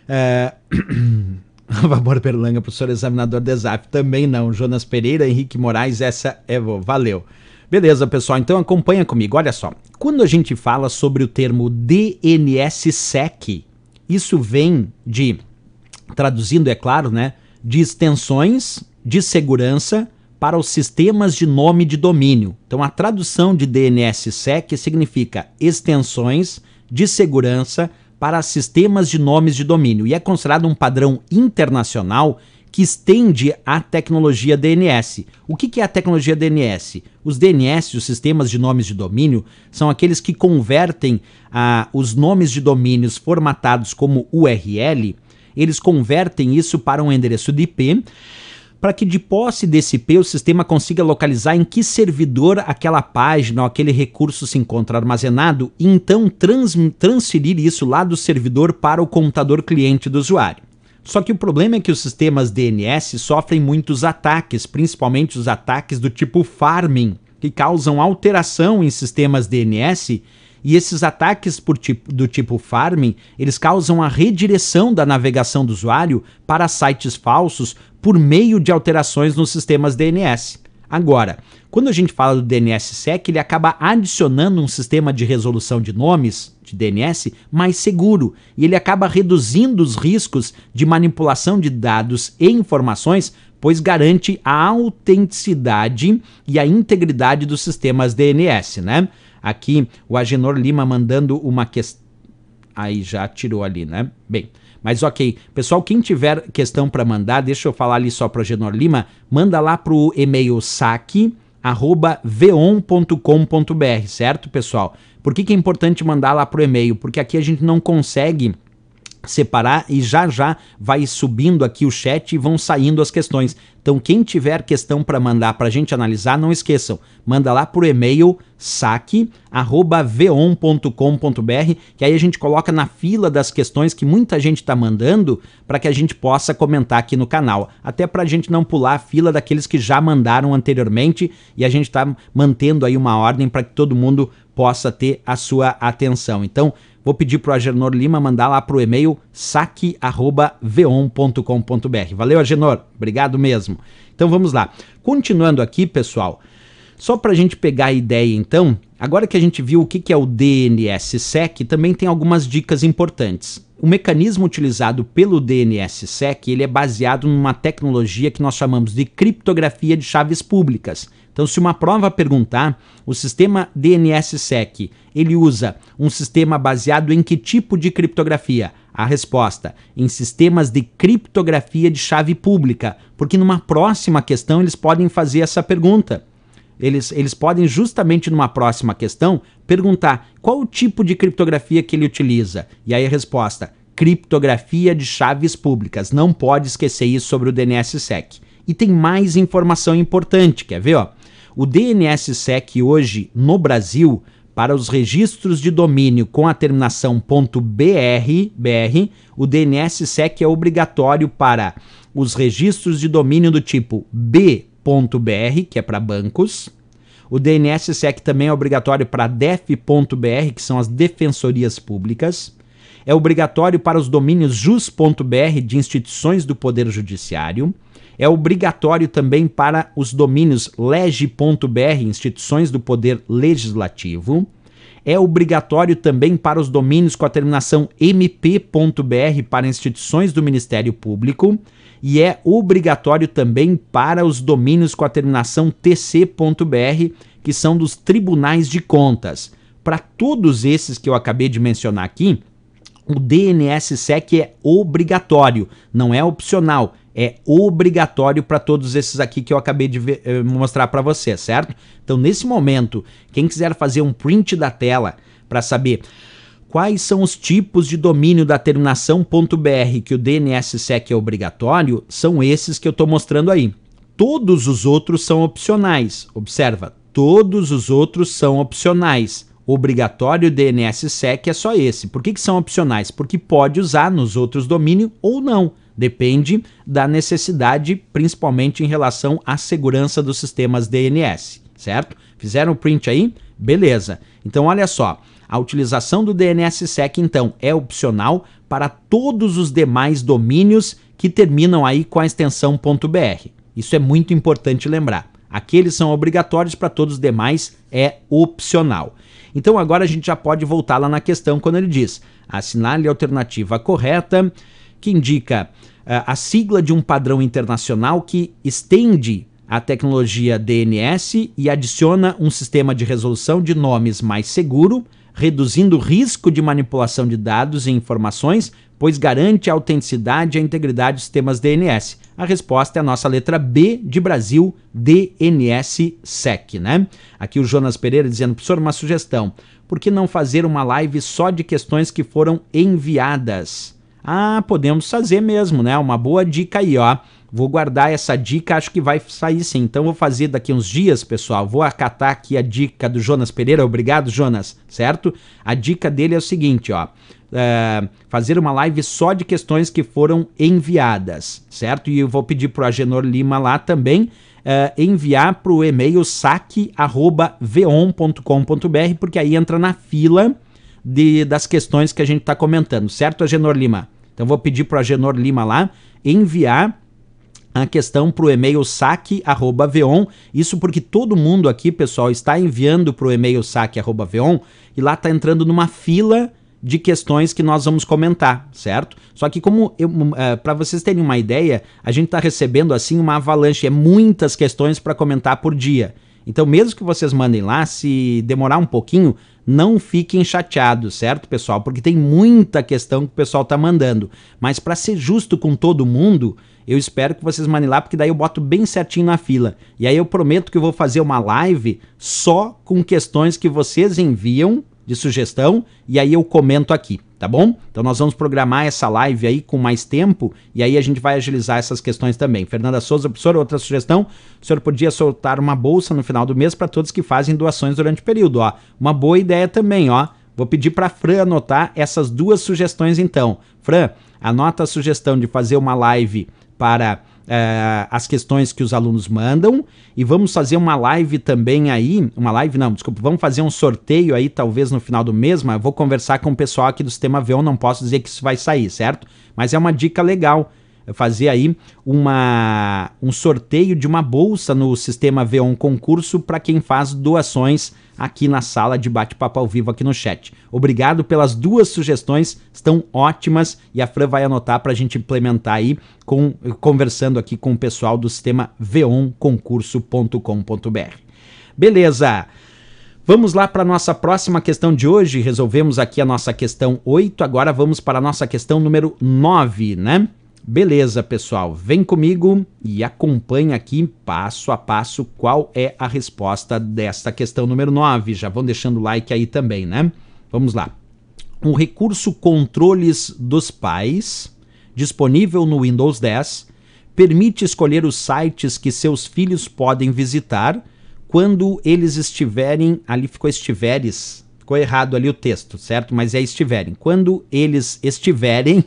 É, Vabor Berlanga, professor examinador Desafio Também não. Jonas Pereira, Henrique Moraes, essa é... Valeu. Beleza, pessoal, então acompanha comigo. Olha só, quando a gente fala sobre o termo DNSSEC, isso vem de traduzindo, é claro, né, de extensões de segurança para os sistemas de nome de domínio. Então, a tradução de DNSSEC significa extensões de segurança para sistemas de nomes de domínio e é considerado um padrão internacional que estende a tecnologia DNS. O que é a tecnologia DNS? Os DNS, os sistemas de nomes de domínio, são aqueles que convertem ah, os nomes de domínios formatados como URL eles convertem isso para um endereço de IP para que de posse desse IP o sistema consiga localizar em que servidor aquela página ou aquele recurso se encontra armazenado e então trans transferir isso lá do servidor para o computador cliente do usuário. Só que o problema é que os sistemas DNS sofrem muitos ataques, principalmente os ataques do tipo farming, que causam alteração em sistemas DNS e esses ataques tipo, do tipo farming, eles causam a redireção da navegação do usuário para sites falsos por meio de alterações nos sistemas DNS. Agora, quando a gente fala do DNSSEC, ele acaba adicionando um sistema de resolução de nomes, de DNS, mais seguro, e ele acaba reduzindo os riscos de manipulação de dados e informações, pois garante a autenticidade e a integridade dos sistemas DNS, né? Aqui, o Agenor Lima mandando uma questão. Aí já tirou ali, né? Bem, mas ok. Pessoal, quem tiver questão para mandar, deixa eu falar ali só para o Agenor Lima, manda lá para o e-mail saque.veon.com.br, certo, pessoal? Por que, que é importante mandar lá pro e-mail? Porque aqui a gente não consegue separar e já já vai subindo aqui o chat e vão saindo as questões. Então quem tiver questão para mandar para a gente analisar, não esqueçam, manda lá por e-mail saque@veon.com.br, que aí a gente coloca na fila das questões que muita gente está mandando para que a gente possa comentar aqui no canal, até para a gente não pular a fila daqueles que já mandaram anteriormente e a gente está mantendo aí uma ordem para que todo mundo possa ter a sua atenção. Então, Vou pedir pro Agenor Lima mandar lá pro e-mail saque@veon.com.br. Valeu, Agenor. Obrigado mesmo. Então vamos lá. Continuando aqui, pessoal, só para a gente pegar a ideia, então, agora que a gente viu o que é o DNSSEC, também tem algumas dicas importantes. O mecanismo utilizado pelo DNSSEC ele é baseado numa tecnologia que nós chamamos de criptografia de chaves públicas. Então, se uma prova perguntar, o sistema DNSSEC, ele usa um sistema baseado em que tipo de criptografia? A resposta, em sistemas de criptografia de chave pública, porque numa próxima questão eles podem fazer essa pergunta. Eles, eles podem justamente numa próxima questão perguntar qual o tipo de criptografia que ele utiliza. E aí a resposta, criptografia de chaves públicas. Não pode esquecer isso sobre o DNSSEC. E tem mais informação importante, quer ver? Ó? O DNSSEC hoje no Brasil para os registros de domínio com a terminação .br, .br, o DNSSEC é obrigatório para os registros de domínio do tipo b.br, que é para bancos. O DNSSEC também é obrigatório para def.br, que são as defensorias públicas. É obrigatório para os domínios jus.br de instituições do Poder Judiciário é obrigatório também para os domínios lege.br, instituições do poder legislativo. É obrigatório também para os domínios com a terminação mp.br para instituições do Ministério Público e é obrigatório também para os domínios com a terminação tc.br, que são dos tribunais de contas. Para todos esses que eu acabei de mencionar aqui, o DNSSEC é obrigatório, não é opcional, é obrigatório para todos esses aqui que eu acabei de ver, eh, mostrar para você, certo? Então, nesse momento, quem quiser fazer um print da tela para saber quais são os tipos de domínio da terminação .br que o DNSSEC é obrigatório, são esses que eu estou mostrando aí. Todos os outros são opcionais. Observa, todos os outros são opcionais. Obrigatório DNSSEC é só esse. Por que, que são opcionais? Porque pode usar nos outros domínios ou não. Depende da necessidade, principalmente em relação à segurança dos sistemas DNS, certo? Fizeram o print aí? Beleza. Então olha só, a utilização do DNSSEC então é opcional para todos os demais domínios que terminam aí com a extensão .br. Isso é muito importante lembrar. Aqueles são obrigatórios para todos os demais é opcional. Então agora a gente já pode voltar lá na questão quando ele diz: assinale a alternativa correta que indica uh, a sigla de um padrão internacional que estende a tecnologia DNS e adiciona um sistema de resolução de nomes mais seguro, reduzindo o risco de manipulação de dados e informações, pois garante a autenticidade e a integridade dos sistemas DNS. A resposta é a nossa letra B de Brasil, DNSSEC, né? Aqui o Jonas Pereira dizendo, professor, uma sugestão. Por que não fazer uma live só de questões que foram enviadas? Ah, podemos fazer mesmo, né? Uma boa dica aí, ó. Vou guardar essa dica, acho que vai sair sim. Então vou fazer daqui uns dias, pessoal. Vou acatar aqui a dica do Jonas Pereira. Obrigado, Jonas, certo? A dica dele é o seguinte, ó. É, fazer uma live só de questões que foram enviadas, certo? E eu vou pedir pro Agenor Lima lá também é, enviar pro e-mail saque@veon.com.br, porque aí entra na fila de, das questões que a gente está comentando, certo, Agenor Lima? Então vou pedir para Genor Lima lá enviar a questão para o e-mail saque@veon. Isso porque todo mundo aqui, pessoal, está enviando para o e-mail saque@veon e lá está entrando numa fila de questões que nós vamos comentar, certo? Só que como hum, eh, para vocês terem uma ideia, a gente está recebendo assim uma avalanche, é muitas questões para comentar por dia. Então, mesmo que vocês mandem lá, se demorar um pouquinho, não fiquem chateados, certo, pessoal? Porque tem muita questão que o pessoal tá mandando. Mas para ser justo com todo mundo, eu espero que vocês mandem lá, porque daí eu boto bem certinho na fila. E aí eu prometo que eu vou fazer uma live só com questões que vocês enviam de sugestão e aí eu comento aqui tá bom? Então nós vamos programar essa live aí com mais tempo e aí a gente vai agilizar essas questões também. Fernanda Souza, professor, outra sugestão, o senhor podia soltar uma bolsa no final do mês para todos que fazem doações durante o período, ó. Uma boa ideia também, ó. Vou pedir para Fran anotar essas duas sugestões então. Fran, anota a sugestão de fazer uma live para eh, as questões que os alunos mandam e vamos fazer uma live também aí, uma live não, desculpa, vamos fazer um sorteio aí talvez no final do mês, mas vou conversar com o pessoal aqui do Sistema V, 1 não posso dizer que isso vai sair, certo? Mas é uma dica legal eh, fazer aí uma, um sorteio de uma bolsa no sistema V1 concurso para quem faz doações aqui na sala de bate-papo ao vivo aqui no chat. Obrigado pelas duas sugestões, estão ótimas e a Fran vai anotar para a gente implementar aí, com, conversando aqui com o pessoal do sistema veonconcurso.com.br. Beleza! Vamos lá para a nossa próxima questão de hoje. Resolvemos aqui a nossa questão 8, agora vamos para a nossa questão número 9, né? Beleza, pessoal, vem comigo e acompanha aqui passo a passo qual é a resposta desta questão número 9. Já vão deixando o like aí também, né? Vamos lá. O recurso controles dos pais, disponível no Windows 10, permite escolher os sites que seus filhos podem visitar quando eles estiverem, ali ficou estiveres, ficou errado ali o texto, certo? Mas é estiverem. Quando eles estiverem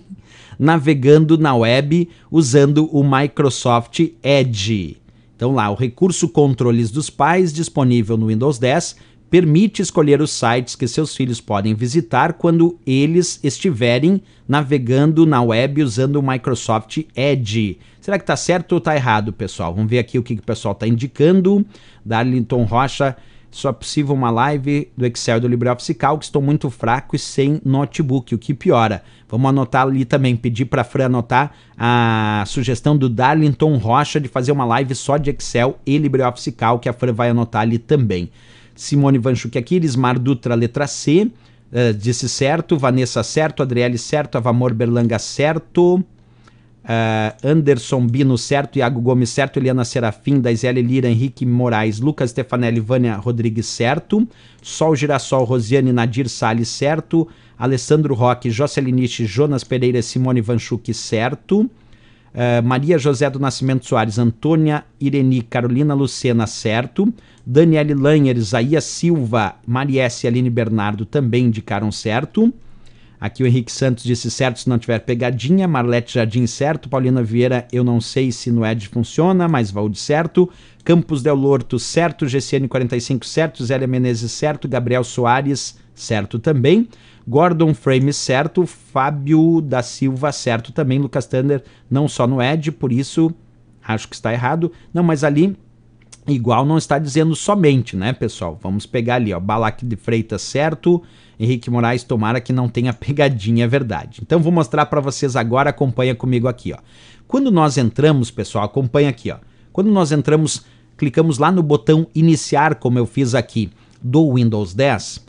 navegando na web usando o Microsoft Edge. Então lá, o recurso Controles dos Pais disponível no Windows 10 permite escolher os sites que seus filhos podem visitar quando eles estiverem navegando na web usando o Microsoft Edge. Será que está certo ou está errado, pessoal? Vamos ver aqui o que, que o pessoal está indicando. Darlington Rocha só possível uma live do Excel do LibreOffice Calc, estou muito fraco e sem notebook, o que piora. Vamos anotar ali também, pedir para a Fran anotar a sugestão do Darlington Rocha de fazer uma live só de Excel e LibreOffice Calc, a Fran vai anotar ali também. Simone Vanchuk aqui, Lismar Dutra, letra C, uh, disse certo, Vanessa certo, Adriele certo, Avamor Berlanga certo, Uh, Anderson Bino Certo, Iago Gomes Certo, Eliana Serafim, Daisele Lira, Henrique Moraes, Lucas Stefanelli, Vânia Rodrigues Certo, Sol Girassol, Rosiane Nadir Sales Certo, Alessandro Roque, Jocelinite, Jonas Pereira, Simone Vanchuk Certo, uh, Maria José do Nascimento Soares, Antônia Ireni, Carolina Lucena Certo, Daniele Lanher, Isaías Silva, Mariesse e Aline Bernardo também indicaram certo. Aqui o Henrique Santos disse certo se não tiver pegadinha. Marlete Jardim certo. Paulina Vieira, eu não sei se no Ed funciona, mas Valde certo. Campos Del Lorto certo. GCN 45 certo. Zélia Menezes certo. Gabriel Soares certo também. Gordon Frame certo. Fábio da Silva certo também. Lucas Tander não só no Ed, por isso acho que está errado. Não, mas ali igual não está dizendo somente, né, pessoal? Vamos pegar ali, ó. Balac de Freitas certo. Henrique Moraes, tomara que não tenha pegadinha, é verdade. Então vou mostrar para vocês agora, acompanha comigo aqui, ó. Quando nós entramos, pessoal, acompanha aqui, ó. Quando nós entramos, clicamos lá no botão iniciar, como eu fiz aqui, do Windows 10,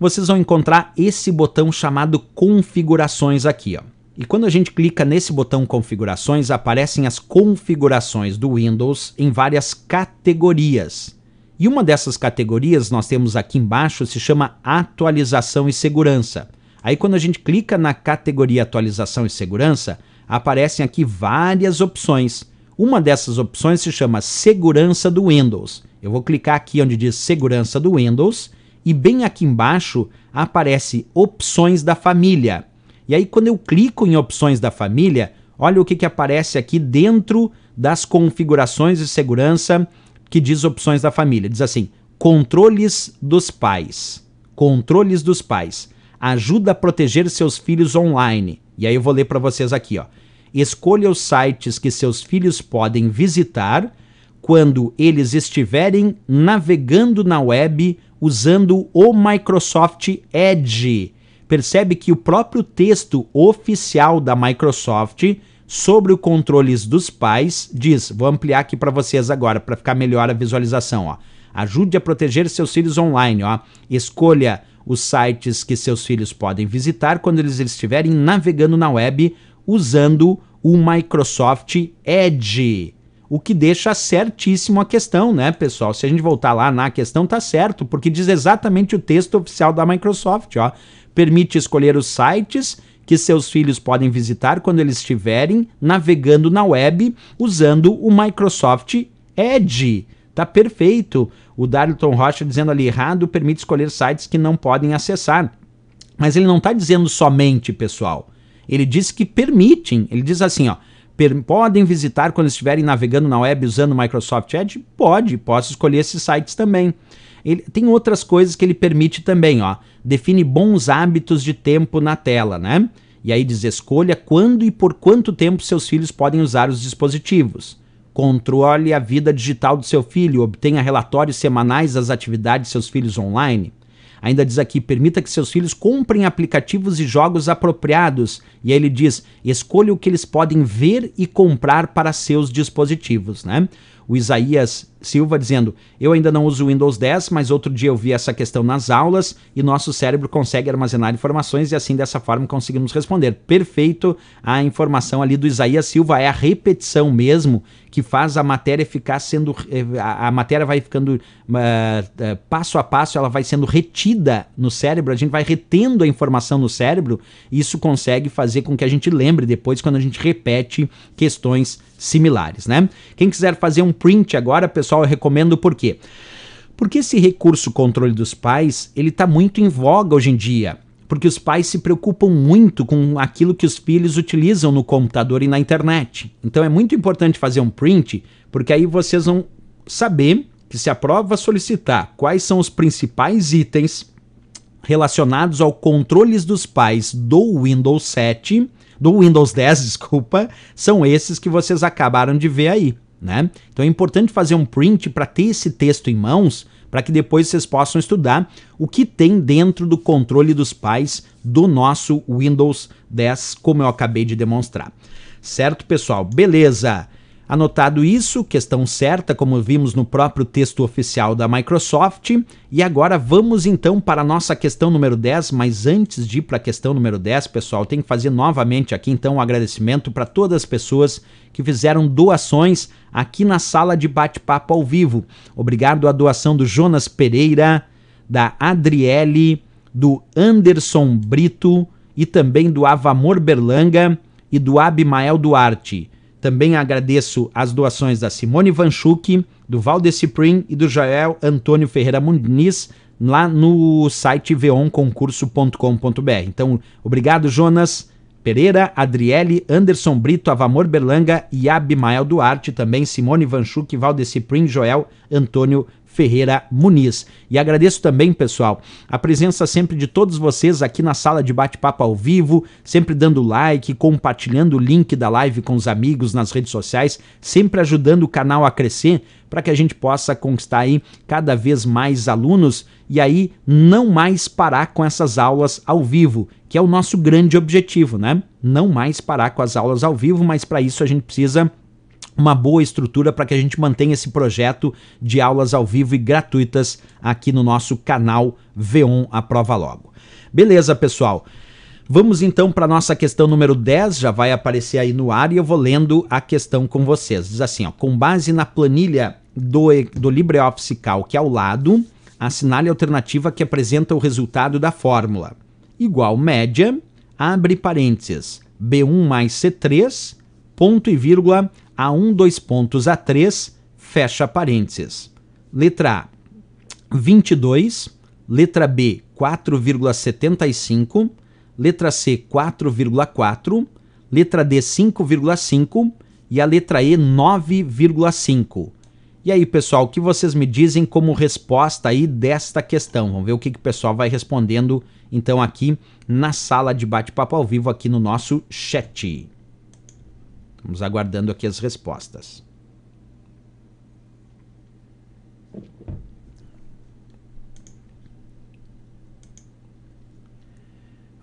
vocês vão encontrar esse botão chamado configurações aqui, ó. E quando a gente clica nesse botão configurações, aparecem as configurações do Windows em várias categorias. E uma dessas categorias nós temos aqui embaixo se chama atualização e segurança. Aí quando a gente clica na categoria atualização e segurança, aparecem aqui várias opções. Uma dessas opções se chama segurança do Windows. Eu vou clicar aqui onde diz segurança do Windows e bem aqui embaixo aparece opções da família. E aí quando eu clico em opções da família, olha o que, que aparece aqui dentro das configurações de segurança que diz opções da família. Diz assim: controles dos pais. Controles dos pais. Ajuda a proteger seus filhos online. E aí eu vou ler para vocês aqui, ó. Escolha os sites que seus filhos podem visitar quando eles estiverem navegando na web usando o Microsoft Edge. Percebe que o próprio texto oficial da Microsoft sobre o controles dos pais, diz, vou ampliar aqui para vocês agora, para ficar melhor a visualização, ó. Ajude a proteger seus filhos online, ó. Escolha os sites que seus filhos podem visitar quando eles estiverem navegando na web usando o Microsoft Edge. O que deixa certíssimo a questão, né, pessoal? Se a gente voltar lá na questão, tá certo, porque diz exatamente o texto oficial da Microsoft, ó. Permite escolher os sites que seus filhos podem visitar quando eles estiverem navegando na web usando o Microsoft Edge. Tá perfeito. O Darlington Rocha dizendo ali errado permite escolher sites que não podem acessar. Mas ele não está dizendo somente, pessoal. Ele diz que permitem. Ele diz assim, ó. Podem visitar quando estiverem navegando na web usando o Microsoft Edge? Pode, posso escolher esses sites também. Ele, tem outras coisas que ele permite também, ó. Define bons hábitos de tempo na tela, né? E aí diz: escolha quando e por quanto tempo seus filhos podem usar os dispositivos. Controle a vida digital do seu filho, obtenha relatórios semanais das atividades de seus filhos online. Ainda diz aqui: permita que seus filhos comprem aplicativos e jogos apropriados. E aí ele diz: escolha o que eles podem ver e comprar para seus dispositivos. Né? O Isaías Silva dizendo: Eu ainda não uso o Windows 10, mas outro dia eu vi essa questão nas aulas e nosso cérebro consegue armazenar informações e assim dessa forma conseguimos responder. Perfeito a informação ali do Isaías Silva, é a repetição mesmo que faz a matéria ficar sendo. Eh, a, matéria vai ficando uh, passo a passo, ela vai sendo retida no cérebro, a gente vai retendo a informação no cérebro e isso consegue fazer com que a gente lembre depois quando a gente repete questões similares, né? Quem quiser fazer um print agora, pessoal pessoal, eu recomendo por quê? Porque esse recurso controle dos pais, ele está muito em voga hoje em dia porque os pais se preocupam muito com aquilo que os filhos utilizam no computador e na internet. Então é muito importante fazer um print, porque aí vocês vão saber que se a prova solicitar quais são os principais itens relacionados ao controles dos pais do Windows 7, do Windows 10, desculpa, são esses que vocês acabaram de ver aí né? Então é importante fazer um print para ter esse texto em mãos, para que depois vocês possam estudar o que tem dentro do controle dos pais do nosso Windows 10, como eu acabei de demonstrar. Certo, pessoal? Beleza! Anotado isso, questão certa, como vimos no próprio texto oficial da Microsoft. E agora vamos então para a nossa questão número 10, mas antes de ir para a questão número 10, pessoal, tenho que fazer novamente aqui então um agradecimento para todas as pessoas que fizeram doações aqui na sala de bate-papo ao vivo. Obrigado à doação do Jonas Pereira, da Adriele, do Anderson Brito e também do Avamor Berlanga e do Abimael Duarte. Também agradeço as doações da Simone Vanchuk, do Valdeci Prim e do Joel Antônio Ferreira Muniz lá no site veonconcurso.com.br. Então, obrigado, Jonas. Pereira, Adriele, Anderson Brito, Avamor Berlanga e Abimael Duarte, também Simone Vanchuk, Valdeci Prim, Joel Antônio Ferreira Muniz. E agradeço também, pessoal, a presença sempre de todos vocês aqui na sala de bate-papo ao vivo, sempre dando like, compartilhando o link da live com os amigos nas redes sociais, sempre ajudando o canal a crescer para que a gente possa conquistar aí cada vez mais alunos e aí não mais parar com essas aulas ao vivo, que é o nosso grande objetivo, né? Não mais parar com as aulas ao vivo, mas para isso a gente precisa uma boa estrutura para que a gente mantenha esse projeto de aulas ao vivo e gratuitas aqui no nosso canal V1 A Prova Logo. Beleza, pessoal? Vamos então para nossa questão número 10, já vai aparecer aí no ar e eu vou lendo a questão com vocês. Diz assim, ó, com base na planilha do, do LibreOffice Calc ao lado, assinale a alternativa que apresenta o resultado da fórmula. Igual média, abre parênteses, B1 mais C3, ponto e vírgula, a1, pontos, A3, fecha parênteses. Letra A, 22. Letra B, 4,75. Letra C, 4,4. Letra D, 5,5. E a letra E, 9,5. E aí, pessoal, o que vocês me dizem como resposta aí desta questão? Vamos ver o que, que o pessoal vai respondendo, então, aqui na sala de bate-papo ao vivo, aqui no nosso chat. Vamos aguardando aqui as respostas.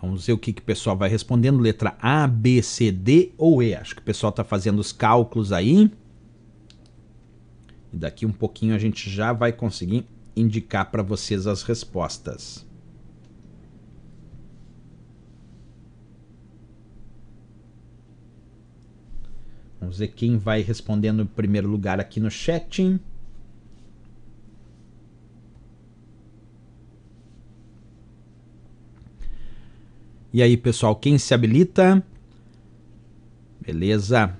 Vamos ver o que, que o pessoal vai respondendo. Letra A, B, C, D ou E. Acho que o pessoal está fazendo os cálculos aí. E daqui um pouquinho a gente já vai conseguir indicar para vocês as respostas. Vamos ver quem vai respondendo em primeiro lugar aqui no chat. E aí, pessoal, quem se habilita? Beleza.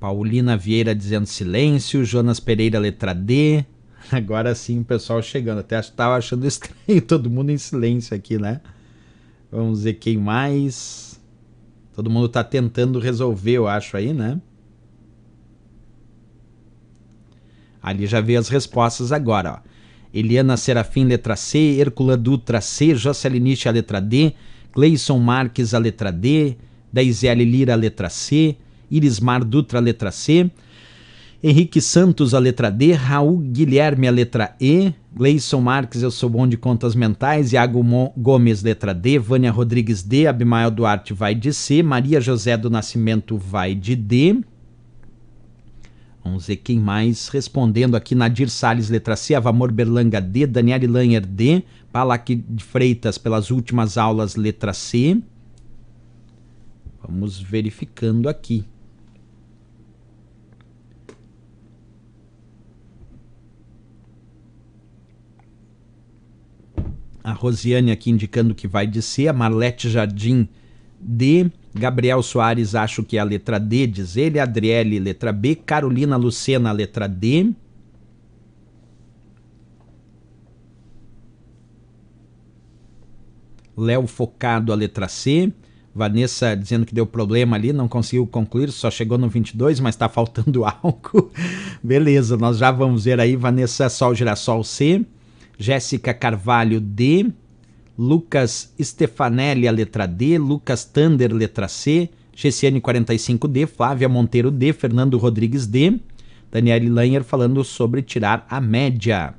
Paulina Vieira dizendo silêncio, Jonas Pereira letra D. Agora sim, o pessoal chegando. Até estava achando estranho todo mundo em silêncio aqui, né? Vamos ver quem mais. Todo mundo está tentando resolver, eu acho, aí, né? Ali já veio as respostas agora, ó. Eliana Serafim, letra C, Hércula Dutra, C, Jocelinite, a letra D, Gleison Marques, a letra D, Daisele Lira, a letra C, Irismar Dutra, a letra C, Henrique Santos, a letra D, Raul Guilherme, a letra E, Gleison Marques, eu sou bom de contas mentais, Iago Gomes, letra D, Vânia Rodrigues D, Abimael Duarte vai de C, Maria José do Nascimento vai de D. Vamos ver quem mais respondendo aqui. Nadir Salles, letra C, Avamor Berlanga D, Daniele Langer D, Palac de Freitas pelas últimas aulas, letra C. Vamos verificando aqui. a Rosiane aqui indicando que vai de C, a Marlete Jardim D, Gabriel Soares acho que é a letra D, diz ele, Adriele letra B, Carolina Lucena letra D. Léo Focado a letra C, Vanessa dizendo que deu problema ali, não conseguiu concluir, só chegou no 22, mas está faltando algo. Beleza, nós já vamos ver aí, Vanessa Sol Girassol C. Jéssica Carvalho D, Lucas Stefanelli, a letra D, Lucas Thunder letra C, Gessiane 45D, Flávia Monteiro D, Fernando Rodrigues D, Daniele Langer falando sobre tirar a média.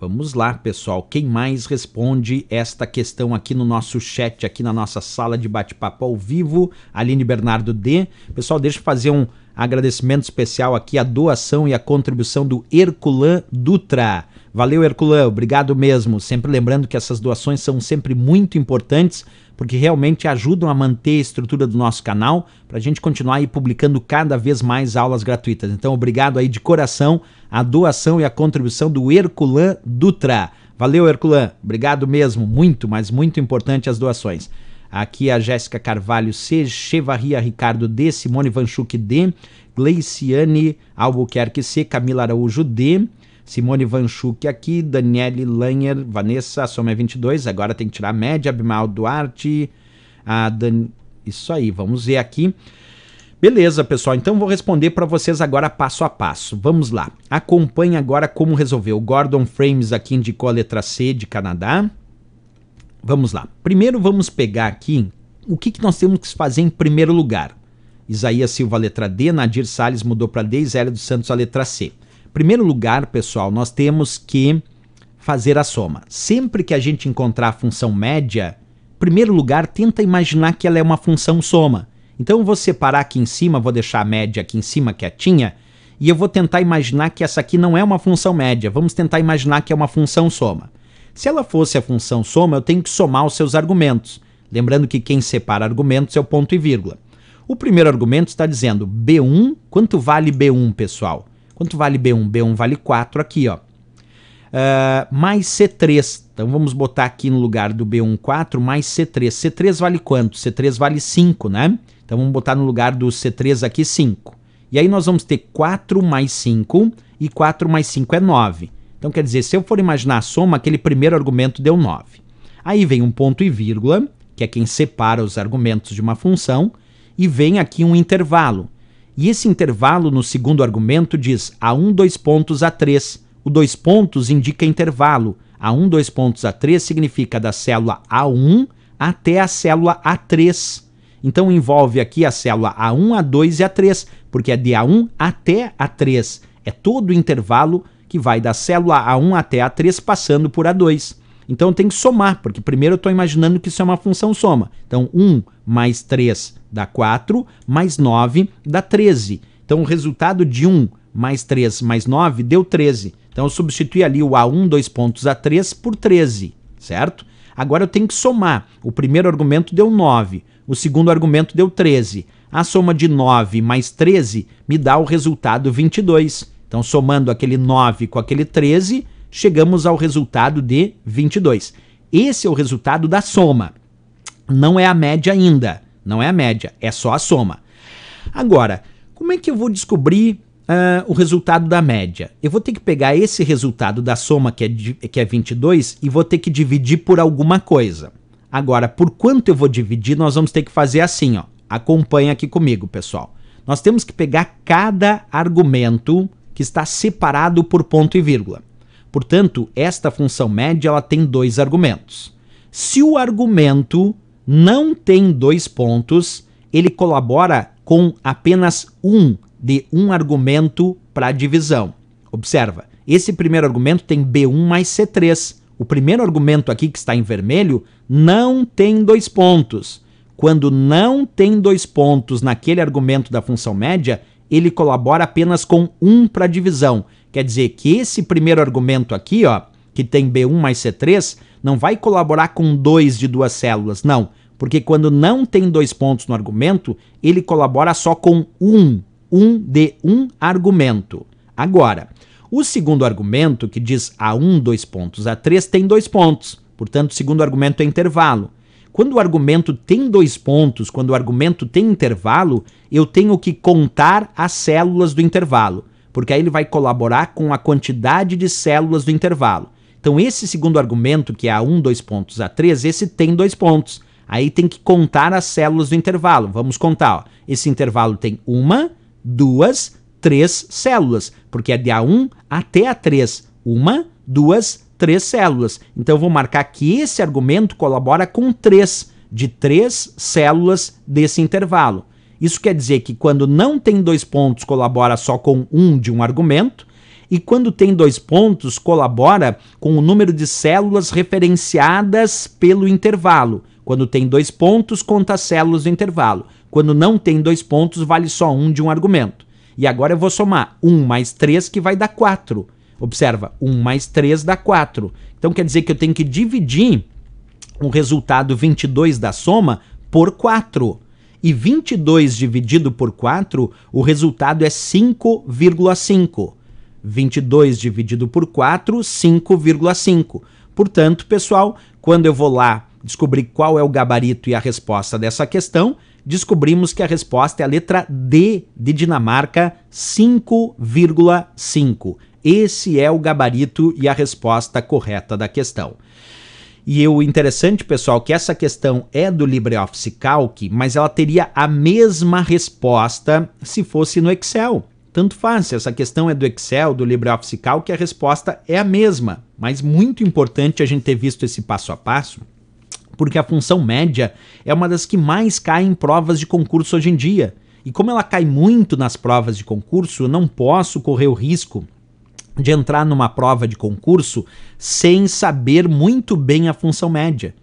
Vamos lá, pessoal. Quem mais responde esta questão aqui no nosso chat, aqui na nossa sala de bate-papo ao vivo? Aline Bernardo D. Pessoal, deixa eu fazer um, Agradecimento especial aqui à doação e à contribuição do Herculan Dutra. Valeu, Herculan, obrigado mesmo. Sempre lembrando que essas doações são sempre muito importantes, porque realmente ajudam a manter a estrutura do nosso canal, para a gente continuar aí publicando cada vez mais aulas gratuitas. Então, obrigado aí de coração à doação e à contribuição do Herculan Dutra. Valeu, Herculan, obrigado mesmo. Muito, mas muito importante as doações. Aqui a Jéssica Carvalho C, Chevarria Ricardo D, Simone Vanchuk D, Gleiciane Albuquerque C, Camila Araújo D, Simone Vanchuk aqui, Daniele Langer Vanessa, a soma é 22, agora tem que tirar a média, Abimal Duarte, a Dan... isso aí, vamos ver aqui. Beleza, pessoal. Então vou responder para vocês agora passo a passo. Vamos lá. Acompanhe agora como resolveu. Gordon Frames aqui indicou a letra C de Canadá. Vamos lá. Primeiro vamos pegar aqui o que, que nós temos que fazer em primeiro lugar. Isaías Silva, letra D, Nadir Salles mudou para D, Zélio dos Santos, a letra C. Primeiro lugar, pessoal, nós temos que fazer a soma. Sempre que a gente encontrar a função média, primeiro lugar, tenta imaginar que ela é uma função soma. Então eu vou separar aqui em cima, vou deixar a média aqui em cima quietinha, e eu vou tentar imaginar que essa aqui não é uma função média. Vamos tentar imaginar que é uma função soma. Se ela fosse a função soma, eu tenho que somar os seus argumentos. Lembrando que quem separa argumentos é o ponto e vírgula. O primeiro argumento está dizendo B1, quanto vale B1, pessoal? Quanto vale B1? B1 vale 4 aqui, ó. Uh, mais C3. Então vamos botar aqui no lugar do B1, 4 mais C3. C3 vale quanto? C3 vale 5, né? Então vamos botar no lugar do C3 aqui 5. E aí nós vamos ter 4 mais 5 e 4 mais 5 é 9. Então, quer dizer, se eu for imaginar a soma, aquele primeiro argumento deu 9. Aí vem um ponto e vírgula, que é quem separa os argumentos de uma função, e vem aqui um intervalo. E esse intervalo no segundo argumento diz a1, dois pontos, a3. O dois pontos indica intervalo. A1, dois pontos, a3 significa da célula A1 até a célula A3. Então envolve aqui a célula A1, A2 e A3, porque é de A1 até A3. É todo o intervalo que vai da célula A1 até A3 passando por A2. Então eu tenho que somar, porque primeiro eu estou imaginando que isso é uma função soma. Então 1 mais 3 dá 4, mais 9 dá 13. Então o resultado de 1 mais 3 mais 9 deu 13. Então eu substituí ali o A1, dois pontos A3 por 13, certo? Agora eu tenho que somar. O primeiro argumento deu 9, o segundo argumento deu 13. A soma de 9 mais 13 me dá o resultado 22. Então, somando aquele 9 com aquele 13, chegamos ao resultado de 22. Esse é o resultado da soma. Não é a média ainda. Não é a média, é só a soma. Agora, como é que eu vou descobrir uh, o resultado da média? Eu vou ter que pegar esse resultado da soma, que é, que é 22, e vou ter que dividir por alguma coisa. Agora, por quanto eu vou dividir, nós vamos ter que fazer assim, ó. Acompanha aqui comigo, pessoal. Nós temos que pegar cada argumento que está separado por ponto e vírgula. Portanto, esta função média ela tem dois argumentos. Se o argumento não tem dois pontos, ele colabora com apenas um de um argumento para a divisão. Observa, esse primeiro argumento tem B1 mais C3. O primeiro argumento aqui que está em vermelho não tem dois pontos. Quando não tem dois pontos naquele argumento da função média, ele colabora apenas com 1 para divisão. Quer dizer que esse primeiro argumento aqui, ó, que tem B1 mais C3, não vai colaborar com 2 de duas células, não. Porque quando não tem dois pontos no argumento, ele colabora só com 1, 1 de um argumento. Agora, o segundo argumento, que diz A1, dois pontos, A3, tem dois pontos. Portanto, o segundo argumento é intervalo. Quando o argumento tem dois pontos, quando o argumento tem intervalo, eu tenho que contar as células do intervalo, porque aí ele vai colaborar com a quantidade de células do intervalo. Então, esse segundo argumento, que é A1, dois pontos, A3, esse tem dois pontos. Aí tem que contar as células do intervalo. Vamos contar. Ó. Esse intervalo tem uma, duas, três células, porque é de A1 até A3. Uma, duas, três células. Então eu vou marcar que esse argumento colabora com três de três células desse intervalo. Isso quer dizer que quando não tem dois pontos, colabora só com um de um argumento, e quando tem dois pontos, colabora com o número de células referenciadas pelo intervalo. Quando tem dois pontos, conta as células do intervalo. Quando não tem dois pontos, vale só um de um argumento. E agora eu vou somar 1 mais 3, que vai dar 4. Observa, 1 mais 3 dá 4. Então quer dizer que eu tenho que dividir o resultado 22 da soma por 4. E 22 dividido por 4, o resultado é 5,5. 22 dividido por 4, 5,5. Portanto, pessoal, quando eu vou lá descobrir qual é o gabarito e a resposta dessa questão, descobrimos que a resposta é a letra D de Dinamarca, 5,5. Esse é o gabarito e a resposta correta da questão. E o interessante, pessoal, que essa questão é do LibreOffice Calc, mas ela teria a mesma resposta se fosse no Excel. Tanto faz, se essa questão é do Excel, do LibreOffice Calc, a resposta é a mesma. Mas muito importante a gente ter visto esse passo a passo, porque a função média é uma das que mais cai em provas de concurso hoje em dia. E como ela cai muito nas provas de concurso, eu não posso correr o risco de entrar numa prova de concurso sem saber muito bem a função média.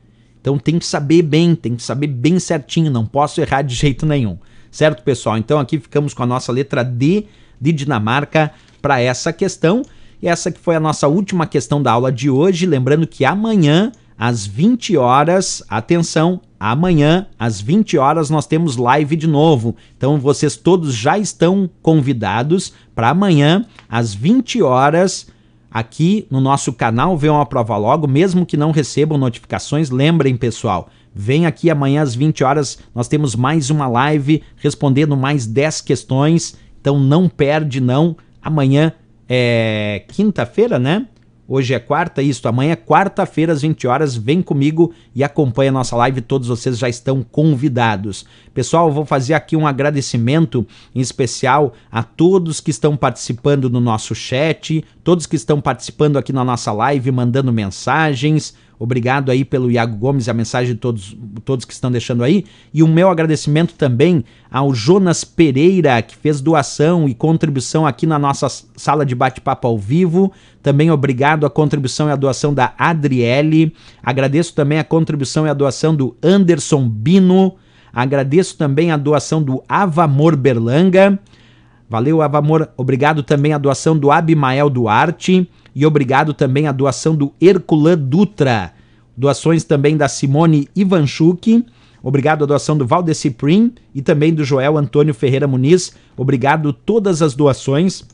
Então tem que saber bem, tem que saber bem certinho, não posso errar de jeito nenhum. Certo, pessoal? Então aqui ficamos com a nossa letra D de Dinamarca para essa questão. E essa que foi a nossa última questão da aula de hoje, lembrando que amanhã às 20 horas. Atenção, amanhã às 20 horas nós temos live de novo. Então vocês todos já estão convidados para amanhã às 20 horas aqui no nosso canal Vê uma prova logo, mesmo que não recebam notificações, lembrem pessoal, vem aqui amanhã às 20 horas, nós temos mais uma live respondendo mais 10 questões. Então não perde não, amanhã é quinta-feira, né? Hoje é quarta, isto. Amanhã é quarta-feira, às 20 horas. Vem comigo e acompanha a nossa live. Todos vocês já estão convidados. Pessoal, vou fazer aqui um agradecimento em especial a todos que estão participando no nosso chat, todos que estão participando aqui na nossa live, mandando mensagens Obrigado aí pelo Iago Gomes, a mensagem de todos, todos que estão deixando aí. E o meu agradecimento também ao Jonas Pereira, que fez doação e contribuição aqui na nossa sala de bate-papo ao vivo. Também obrigado à contribuição e à doação da Adriele. Agradeço também a contribuição e a doação do Anderson Bino. Agradeço também a doação do Avamor Berlanga. Valeu, Avamor. Obrigado também à doação do Abimael Duarte. E obrigado também à doação do Herculan Dutra. Doações também da Simone Ivanchuk. Obrigado à doação do Valdeci Prim e também do Joel Antônio Ferreira Muniz. Obrigado todas as doações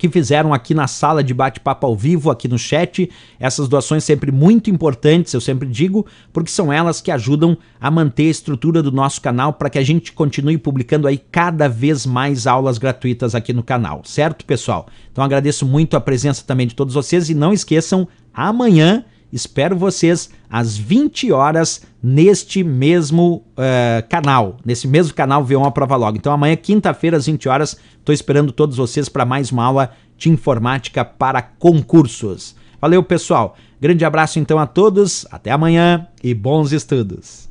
que fizeram aqui na sala de bate-papo ao vivo, aqui no chat. Essas doações sempre muito importantes, eu sempre digo, porque são elas que ajudam a manter a estrutura do nosso canal para que a gente continue publicando aí cada vez mais aulas gratuitas aqui no canal, certo, pessoal? Então agradeço muito a presença também de todos vocês e não esqueçam, amanhã Espero vocês às 20 horas neste mesmo uh, canal, nesse mesmo canal V1 à Prova Logo. Então amanhã, quinta-feira, às 20 horas, estou esperando todos vocês para mais uma aula de informática para concursos. Valeu, pessoal. Grande abraço então a todos, até amanhã e bons estudos.